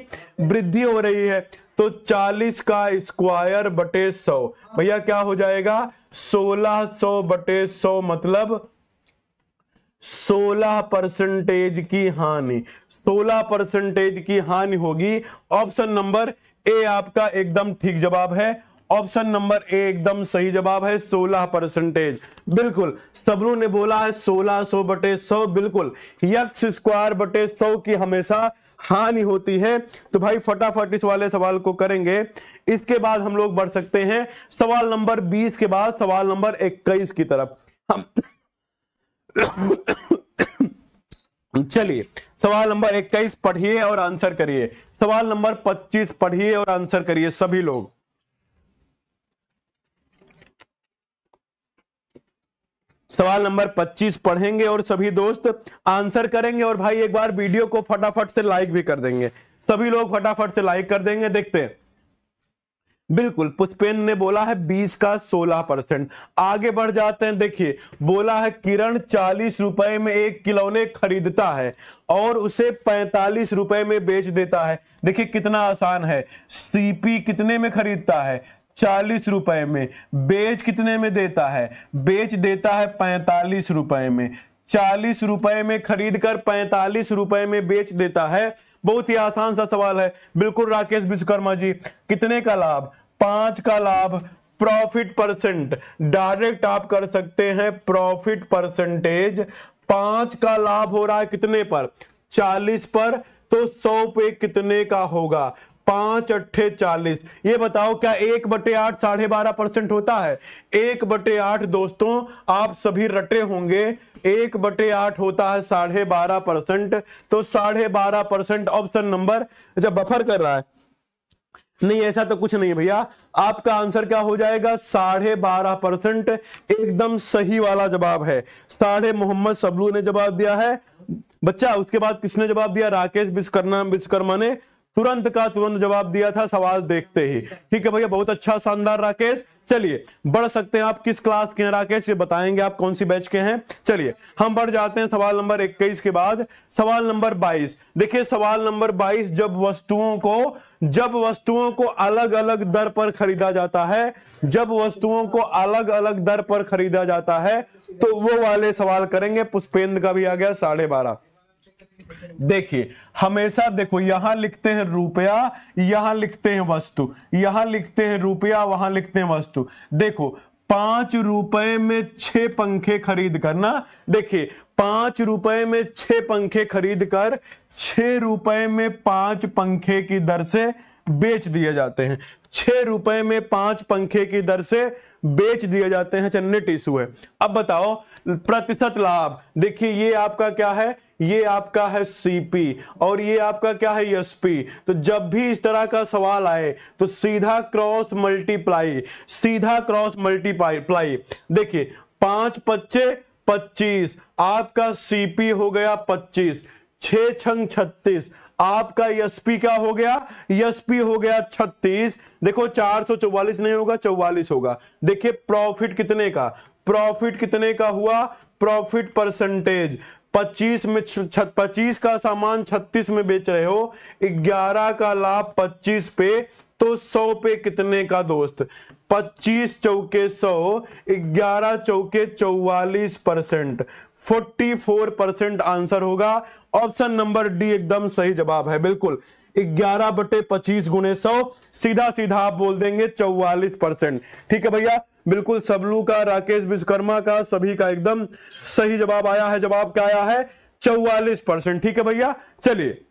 वृद्धि हो रही है तो 40 का स्क्वायर बटे सौ भैया क्या हो जाएगा 1600 सौ बटे सौ मतलब सोलह परसेंटेज की हानि सोलह परसेंटेज की हानि होगी ऑप्शन नंबर ए आपका एकदम ठीक जवाब है ऑप्शन नंबर ए एकदम सही जवाब है 16 परसेंटेज बिल्कुल सबरू ने बोला है 1600 सो बटे सौ बिल्कुल यक्स स्क्वायर बटे सौ की हमेशा हानि होती है तो भाई फटाफट इस वाले सवाल को करेंगे इसके बाद हम लोग बढ़ सकते हैं सवाल नंबर 20 के बाद सवाल नंबर 21 की तरफ हम चलिए सवाल नंबर इक्कीस पढ़िए और आंसर करिए सवाल नंबर पच्चीस पढ़िए और आंसर करिए सभी लोग सवाल नंबर 25 पढ़ेंगे और सभी दोस्त आंसर करेंगे और भाई एक बार वीडियो को फटाफट से लाइक भी कर देंगे सभी लोग फटाफट से लाइक कर देंगे देखते हैं बिल्कुल पुष्पेंद्र ने बोला है 20 का 16 परसेंट आगे बढ़ जाते हैं देखिए बोला है किरण 40 रुपए में एक खिलौने खरीदता है और उसे 45 रुपए में बेच देता है देखिए कितना आसान है सीपी कितने में खरीदता है चालीस रुपए में बेच कितने में देता है बेच देता है पैंतालीस रुपए में चालीस रुपए में खरीद कर पैंतालीस रुपए में बेच देता है बहुत ही आसान सा सवाल है बिल्कुल राकेश विश्वकर्मा जी कितने का लाभ पांच का लाभ प्रॉफिट परसेंट डायरेक्ट आप कर सकते हैं प्रॉफिट परसेंटेज पांच का लाभ हो रहा है कितने पर चालीस पर तो सौ पे कितने का होगा पांच अट्ठे चालीस ये बताओ क्या एक बटे आठ साढ़े बारह परसेंट होता है एक बटे आठ दोस्तों आप सभी रटे होंगे एक बटे आठ होता है साढ़े बारह परसेंट तो साढ़े बारह परसेंट ऑप्शन नंबर जब अच्छा, बफर कर रहा है नहीं ऐसा तो कुछ नहीं भैया आपका आंसर क्या हो जाएगा साढ़े बारह परसेंट एकदम सही वाला जवाब है साढ़े मोहम्मद सबलू ने जवाब दिया है बच्चा उसके बाद किसने जवाब दिया राकेश विश्वकर्मा विश्वकर्मा ने तुरंत का तुरंत जवाब दिया था सवाल देखते ही ठीक है भैया बहुत अच्छा शानदार राकेश चलिए बढ़ सकते हैं आप किस क्लास के हैं राकेश ये बताएंगे आप कौन सी बैच के हैं चलिए हम बढ़ जाते हैं सवाल नंबर इक्कीस के बाद सवाल नंबर बाईस देखिए सवाल नंबर बाईस जब वस्तुओं को जब वस्तुओं को अलग अलग दर पर खरीदा जाता है जब वस्तुओं को अलग अलग दर पर खरीदा जाता है तो वो वाले सवाल करेंगे पुष्पेंद्र का भी आ गया साढ़े बारह देखिए हमेशा देखो यहां लिखते हैं रुपया यहां लिखते हैं वस्तु यहां लिखते हैं रुपया वहां लिखते हैं वस्तु देखो पांच रुपए में छह पंखे खरीद कर ना देखिए पांच रुपए में छह पंखे खरीद कर छह रुपए में पांच पंखे की दर से बेच दिए जाते हैं छह रुपए में पांच पंखे की दर से बेच दिए जाते हैं चन्नी टिश्यू है अब बताओ प्रतिशत लाभ देखिए ये आपका क्या है ये आपका है सीपी और ये आपका क्या है एसपी तो जब भी इस तरह का सवाल आए तो सीधा क्रॉस मल्टीप्लाई सीधा क्रॉस मल्टीप्लाई देखिए पांच पच्चे पच्चीस आपका सीपी हो गया पच्चीस छ छंग छत्तीस आपका एसपी क्या हो गया एसपी हो गया छत्तीस देखो चार सौ चौवालीस नहीं होगा चौवालीस होगा देखिए प्रॉफिट कितने का प्रॉफिट कितने का हुआ प्रॉफिट परसेंटेज 25 में पच्चीस का सामान 36 में बेच रहे हो 11 का लाभ 25 पे तो 100 पे कितने का दोस्त 25 चौके 100 11 चौके 44 परसेंट फोर परसेंट आंसर होगा ऑप्शन नंबर डी एकदम सही जवाब है बिल्कुल 11 बटे पच्चीस गुने सौ सीधा सीधा आप बोल देंगे 44 परसेंट ठीक है भैया बिल्कुल सबलू का राकेश विश्वकर्मा का सभी का एकदम सही जवाब आया है जवाब क्या आया है चौवालीस परसेंट ठीक है भैया चलिए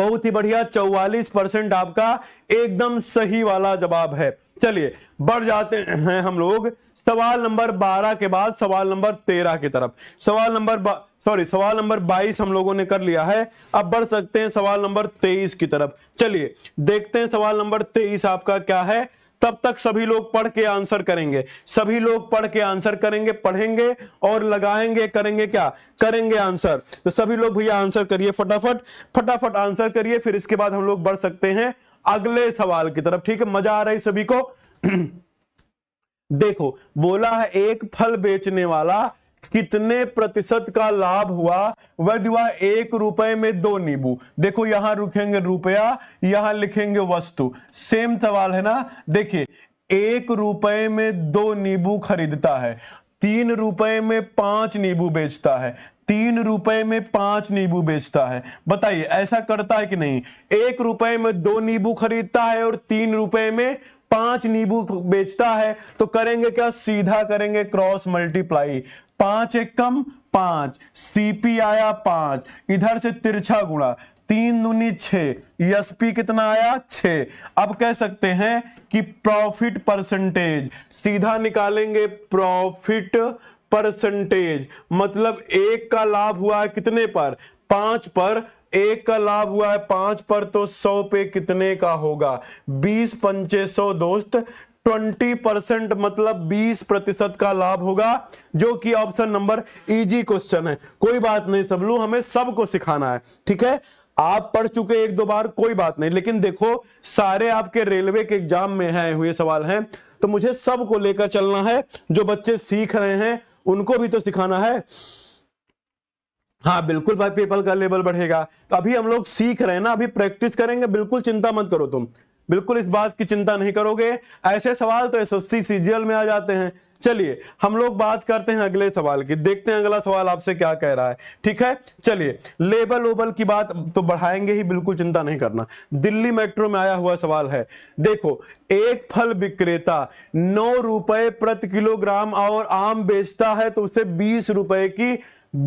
बहुत ही बढ़िया चौवालीस परसेंट आपका एकदम सही वाला जवाब है चलिए बढ़ जाते हैं हम लोग सवाल नंबर बारह के बाद सवाल नंबर तेरह की तरफ सवाल नंबर सॉरी सवाल नंबर बाईस हम लोगों ने कर लिया है अब बढ़ सकते हैं सवाल नंबर तेईस की तरफ चलिए देखते हैं सवाल नंबर तेईस आपका क्या है तब तक सभी लोग पढ़ के आंसर करेंगे सभी लोग पढ़ के आंसर करेंगे पढ़ेंगे और लगाएंगे करेंगे क्या करेंगे आंसर तो सभी लोग भैया आंसर करिए फटाफट फटाफट आंसर करिए फिर इसके बाद हम लोग बढ़ सकते हैं अगले सवाल की तरफ ठीक है मजा आ रहा है सभी को *clears throat* देखो बोला है एक फल बेचने वाला कितने प्रतिशत का लाभ हुआ वह दुआ एक रुपए में दो नींबू देखो यहां रुकेंगे रुपया यहां लिखेंगे वस्तु सेम सवाल है ना देखिए एक रुपए में दो नींबू खरीदता है तीन रुपए में पांच नींबू बेचता है तीन रुपए में पांच नींबू बेचता है बताइए ऐसा करता है कि नहीं एक रुपए में दो नींबू खरीदता है और तीन रुपए में पांच नींबू बेचता है तो करेंगे क्या सीधा करेंगे क्रॉस मल्टीप्लाई पांच एक कम पांच सीपी आया पांच इधर से तिरछा गुणा तीन दूनी छह पी e कितना आया छ अब कह सकते हैं कि प्रॉफिट परसेंटेज सीधा निकालेंगे प्रॉफिट परसेंटेज मतलब एक का लाभ हुआ है कितने पर पांच पर एक का लाभ हुआ है पांच पर तो सौ पे कितने का होगा बीस पंचे सौ दोस्त ट्वेंटी परसेंट मतलब बीस प्रतिशत का लाभ होगा जो कि option number easy e question है कोई बात नहीं सबलू हमें सबको सिखाना है ठीक है आप पढ़ चुके एक दो बार कोई बात नहीं लेकिन देखो सारे आपके रेलवे के एग्जाम में है हुए सवाल हैं तो मुझे सबको लेकर चलना है जो बच्चे सीख रहे हैं उनको भी तो सिखाना है हाँ बिल्कुल भाई पेपर का लेवल बढ़ेगा तो अभी हम लोग सीख रहे हैं ना अभी प्रैक्टिस करेंगे बिल्कुल चिंता मत करो तुम बिल्कुल इस बात की चिंता नहीं करोगे ऐसे सवाल तो एस एस सीजीएल में आ जाते हैं चलिए हम लोग बात करते हैं अगले सवाल की देखते हैं अगला सवाल आपसे क्या कह रहा है ठीक है चलिए लेबल ओबल की बात तो बढ़ाएंगे ही बिल्कुल चिंता नहीं करना दिल्ली मेट्रो में आया हुआ सवाल है देखो एक फल विक्रेता नौ रुपए प्रति किलोग्राम और आम बेचता है तो उसे बीस रुपए की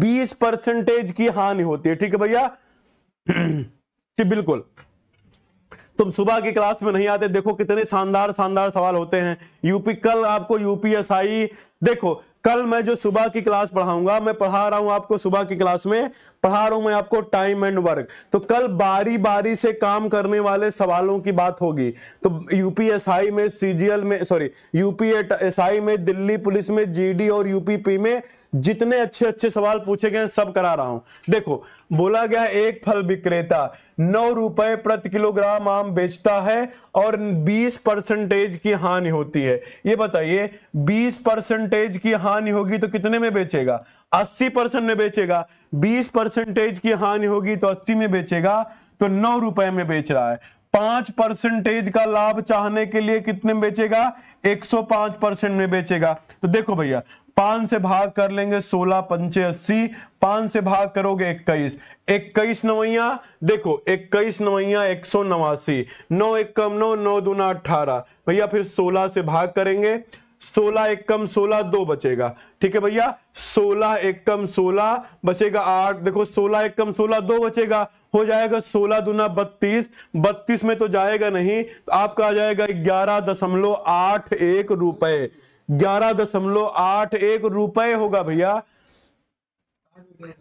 बीस परसेंटेज की हानि होती है ठीक है भैया *clears throat* बिल्कुल तुम सुबह की क्लास में नहीं आते देखो कितने शानदार शानदार सवाल होते हैं यूपी कल आपको यूपीएसआई देखो कल मैं जो सुबह की क्लास पढ़ाऊंगा मैं पढ़ा रहा हूं आपको सुबह की क्लास में पढ़ा रहा हूं मैं आपको टाइम एंड वर्क तो कल बारी बारी से काम करने वाले सवालों की बात होगी तो यूपीएसआई में सीजीएल में सॉरी यूपीएसआई में दिल्ली पुलिस में जीडी और यूपीपी में जितने अच्छे अच्छे सवाल पूछे गए सब करा रहा हूं देखो बोला गया एक फल विक्रेता नौ रुपए प्रति किलोग्राम आम बेचता है और 20 परसेंटेज की हानि होती है ये बताइए 20 परसेंटेज की हानि होगी तो कितने में बेचेगा 80 परसेंट में बेचेगा 20 परसेंटेज की हानि होगी तो 80 में बेचेगा तो नौ रुपए में बेच रहा है पांच परसेंटेज का लाभ चाहने के लिए कितने में बेचेगा 105 परसेंट में बेचेगा तो देखो भैया पांच से भाग कर लेंगे सोलह पंचे अस्सी पांच से भाग करोगे इक्कीस इक्कीस नवैया देखो इक्कीस नवैया एक सौ नवासी नौ एकम नौ नौ दूना अठारह भैया फिर सोलह से भाग करेंगे सोलह एक कम सोलह दो बचेगा ठीक है भैया सोलह एक कम सोलह बचेगा आठ देखो सोलह एक कम सोलह दो बचेगा हो जाएगा सोलह दूना बत्तीस बत्तीस में तो जाएगा नहीं तो आपका आ जाएगा ग्यारह दशमलव आठ एक रुपए ग्यारह दशमलव आठ एक रुपए होगा भैया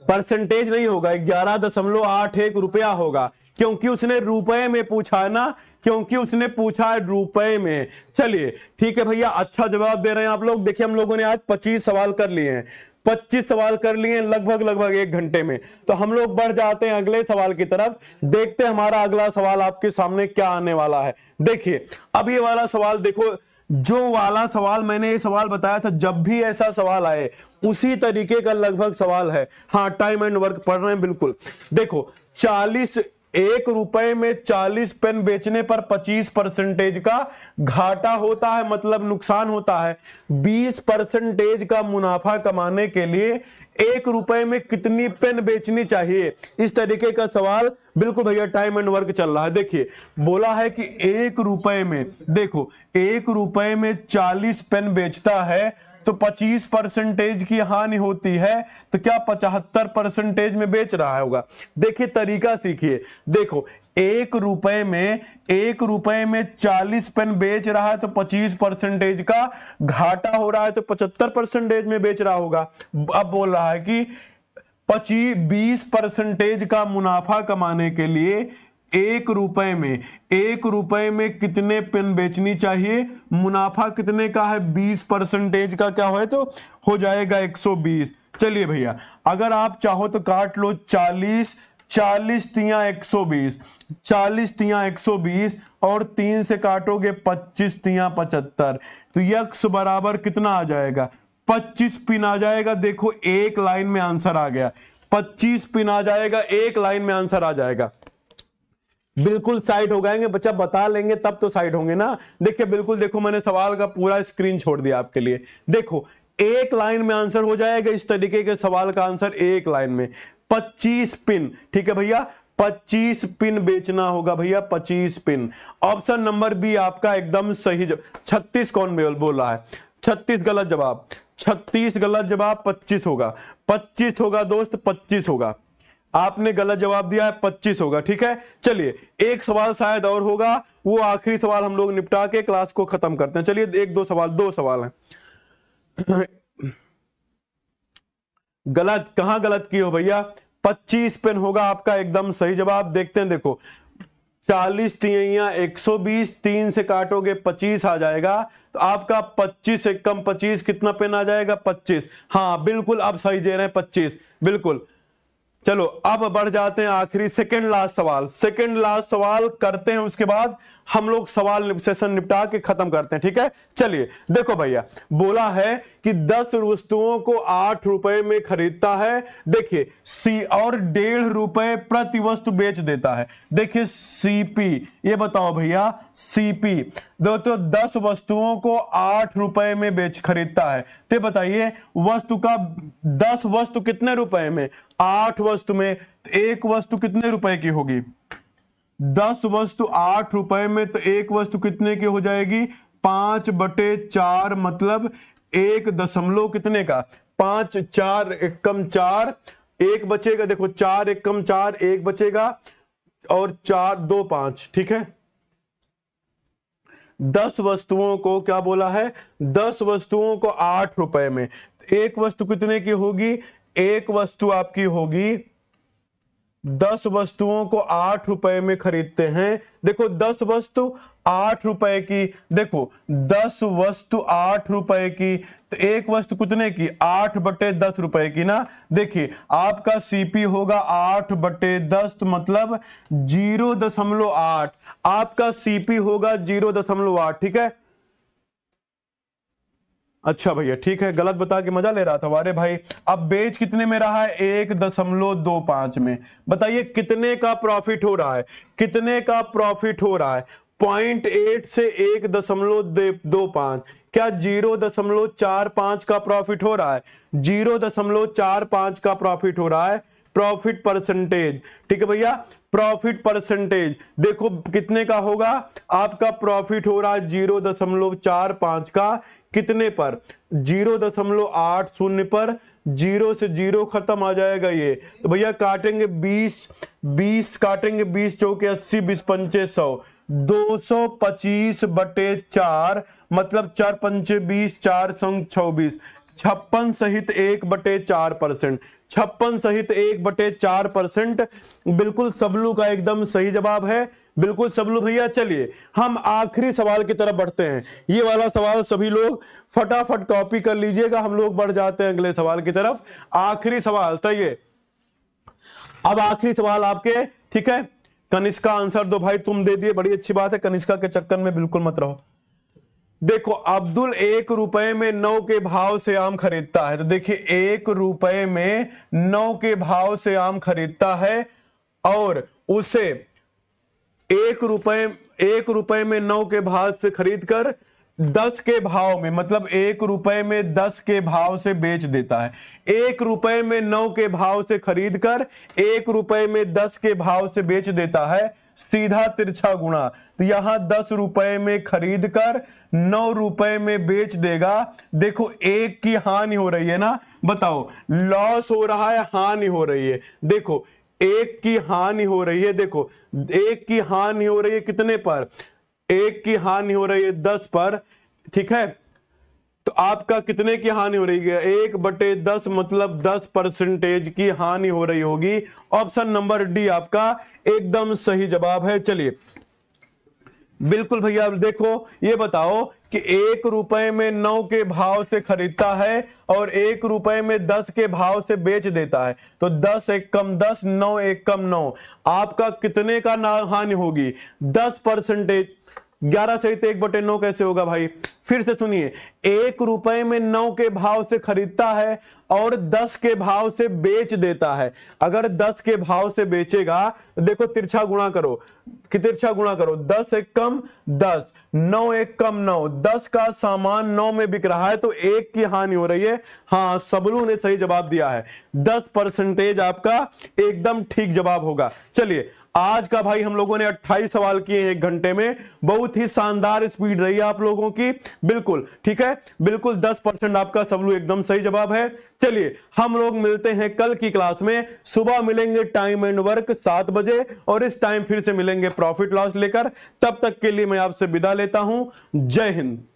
परसेंटेज नहीं होगा ग्यारह दशमलव आठ एक रुपया होगा क्योंकि उसने रुपए में पूछा है ना क्योंकि उसने पूछा रुपए में चलिए ठीक है भैया अच्छा जवाब दे रहे हैं आप लोग देखिए हम लोगों ने आज पच्चीस सवाल कर लिए हैं पच्चीस सवाल कर लिए हैं लगभग लगभग एक घंटे में तो हम लोग बढ़ जाते हैं अगले सवाल की तरफ देखते हैं हमारा अगला सवाल आपके सामने क्या आने वाला है देखिए अब ये वाला सवाल देखो जो वाला सवाल मैंने ये सवाल बताया था जब भी ऐसा सवाल आए उसी तरीके का लगभग सवाल है हाँ टाइम एंड वर्क पढ़ रहे हैं बिल्कुल देखो चालीस एक रुपए में चालीस पेन बेचने पर पच्चीस परसेंटेज का घाटा होता है मतलब नुकसान होता है बीस परसेंटेज का मुनाफा कमाने के लिए एक रुपए में कितनी पेन बेचनी चाहिए इस तरीके का सवाल बिल्कुल भैया टाइम एंड वर्क चल रहा है देखिए बोला है कि एक रुपए में देखो एक रुपए में चालीस पेन बेचता है तो 25 परसेंटेज की हानि होती है तो क्या 75 परसेंटेज में बेच रहा होगा देखिए तरीका सीखिए देखो एक रुपए में एक रुपए में चालीस पेन बेच रहा है तो पच्चीस परसेंटेज का घाटा हो रहा है तो पचहत्तर परसेंटेज में बेच रहा होगा अब बोल रहा है कि पच्चीस बीस परसेंटेज का मुनाफा कमाने के लिए एक रुपए में एक रुपए में कितने पेन बेचनी चाहिए मुनाफा कितने का है बीस परसेंटेज का क्या है तो हो जाएगा एक सौ बीस चलिए भैया अगर आप चाहो तो काट लो चालीस चालीस तिया एक सौ बीस चालीस तिया एक सौ बीस और तीन से काटोगे पच्चीस तिया पचहत्तर तो यक्स बराबर कितना आ जाएगा पच्चीस पिन आ जाएगा देखो एक लाइन में आंसर आ गया पच्चीस पिन आ जाएगा एक लाइन में आंसर आ जाएगा बिल्कुल साइड हो जाएंगे बच्चा बता लेंगे तब तो साइड होंगे ना देखिए बिल्कुल देखो मैंने सवाल का पूरा स्क्रीन छोड़ दिया आपके लिए देखो एक लाइन में आंसर हो जाएगा इस तरीके के सवाल का आंसर एक लाइन में पच्चीस पिन ठीक है भैया पच्चीस पिन बेचना होगा भैया पच्चीस पिन ऑप्शन नंबर बी आपका एकदम सही जवाब कौन बोल रहा है छत्तीस गलत जवाब छत्तीस गलत जवाब पच्चीस होगा पच्चीस होगा दोस्त पच्चीस होगा आपने गलत जवाब दिया है पच्चीस होगा ठीक है चलिए एक सवाल शायद और होगा वो आखिरी सवाल हम लोग निपटा के क्लास को खत्म करते हैं चलिए एक दो सवाल दो सवाल हैं गलत कहां गलत किए हो भैया 25 पेन होगा आपका एकदम सही जवाब देखते हैं देखो 40 तिया 120 तीन से काटोगे 25 आ जाएगा तो आपका 25 एक कम 25 कितना पेन आ जाएगा 25 हाँ बिल्कुल आप सही दे रहे हैं 25 बिल्कुल चलो अब बढ़ जाते हैं आखिरी सेकंड लास्ट सवाल सेकंड लास्ट सवाल करते हैं उसके बाद हम लोग सवाल सेशन निपटा के खत्म करते हैं ठीक है चलिए देखो भैया बोला है कि दस वस्तुओं को आठ रुपए में खरीदता है देखिए सी और डेढ़ रुपए प्रति वस्तु बेच देता है देखिए सीपी ये बताओ भैया सीपी दोस्तों दस वस्तुओं को आठ रुपए में बेच खरीदता है तो बताइए वस्तु का दस वस्तु कितने रुपए में आठ वस्तु में तो एक वस्तु कितने रुपए की होगी दस वस्तु आठ रुपए में तो एक वस्तु कितने की हो जाएगी पांच बटे चार मतलब एक दशमलव कितने का पांच चार एक कम चार एक बचेगा देखो चार एक कम चार एक बचेगा और चार दो पांच ठीक है दस वस्तुओं को क्या बोला है दस वस्तुओं को आठ रुपए में तो एक वस्तु कितने की होगी एक वस्तु आपकी होगी दस वस्तुओं को आठ रुपए में खरीदते हैं देखो दस वस्तु आठ रुपए की देखो दस वस्तु आठ रुपए की तो एक वस्तु कितने की आठ बटे दस रुपए की ना देखिए आपका सीपी होगा आठ बटे दस तो मतलब जीरो दशमलव आठ आपका सीपी होगा जीरो दशमलव आठ ठीक है अच्छा भैया ठीक है गलत बता के मजा ले रहा था अरे भाई अब बेच कितने में रहा है एक दशमलव दो पांच में बताइए कितने का प्रॉफिट हो रहा है कितने का प्रॉफिट हो रहा है पॉइंट एट से एक दशमलव दो पांच क्या जीरो दशमलव चार पांच का प्रॉफिट हो रहा है जीरो दशमलव चार पांच का प्रॉफिट हो रहा है प्रॉफिट परसेंटेज ठीक है भैया प्रॉफिट परसेंटेज देखो कितने का होगा आपका प्रॉफिट हो रहा है जीरो दशमलव चार पांच का कितने पर जीरो दशमलव आठ शून्य पर जीरो से जीरो खत्म आ जाएगा ये तो भैया काटेंगे बीस बीस काटेंगे बीस चौके अस्सी बीस पंचे सौ दो सौ पच्चीस बटे चार मतलब चार पंचे बीस चार संग छब्बीस छप्पन सहित एक बटे चार परसेंट छप्पन सहित एक बटे चार परसेंट बिल्कुल सबलू का एकदम सही जवाब है बिल्कुल सबलू भैया चलिए हम आखिरी सवाल की तरफ बढ़ते हैं ये वाला सवाल सभी लोग फटाफट कॉपी कर लीजिएगा हम लोग बढ़ जाते हैं अगले सवाल की तरफ आखिरी सवाल सही है अब आखिरी सवाल आपके ठीक है कनिष्का आंसर दो भाई तुम दे दिए बड़ी अच्छी बात है कनिष्का के चक्कर में बिल्कुल मत रहो देखो अब्दुल एक रुपए में नौ के भाव से आम खरीदता है तो देखिए एक रुपए में नौ के भाव से आम खरीदता है और उसे एक रुपए एक रुपए में नौ के भाव से खरीदकर दस के भाव में मतलब एक रुपए में दस के भाव से बेच देता है एक रुपए में नौ के भाव से खरीदकर एक रुपए में दस के भाव से बेच देता है सीधा तिरछा गुणा तो यहां दस रुपए में खरीद कर नौ रुपए में बेच देगा देखो एक की हानि हो रही है ना बताओ लॉस हो रहा है हानि हो रही है देखो एक की हानि हो रही है देखो एक की हानि हो रही है कितने पर एक की हानि हो रही है दस पर ठीक है तो आपका कितने की हानि हो रही है एक बटे दस मतलब दस परसेंटेज की हानि हो रही होगी ऑप्शन नंबर डी आपका एकदम सही जवाब है चलिए बिल्कुल भैया देखो ये बताओ कि एक रुपए में नौ के भाव से खरीदता है और एक रुपए में दस के भाव से बेच देता है तो दस एक कम दस नौ एक कम नौ आपका कितने का ना हानि होगी दस परसेंटेज ग्यारह सहित एक बटे नौ कैसे होगा भाई फिर से सुनिए एक रुपए में नौ के भाव से खरीदता है और 10 के भाव से बेच देता है अगर 10 के भाव से बेचेगा देखो तिरछा गुणा करो कि तिरछा गुणा करो 10 एक कम 10 नौ एक कम नौ दस का सामान नौ में बिक रहा है तो एक की हानि हो रही है हाँ सबलू ने सही जवाब दिया है दस परसेंटेज आपका एकदम ठीक जवाब होगा चलिए आज का भाई हम लोगों ने 28 सवाल किए हैं एक घंटे में बहुत ही शानदार स्पीड रही है आप लोगों की बिल्कुल ठीक है बिल्कुल 10 परसेंट आपका सब लोग एकदम सही जवाब है चलिए हम लोग मिलते हैं कल की क्लास में सुबह मिलेंगे टाइम एंड वर्क सात बजे और इस टाइम फिर से मिलेंगे प्रॉफिट लॉस लेकर तब तक के लिए मैं आपसे विदा लेता हूं जय हिंद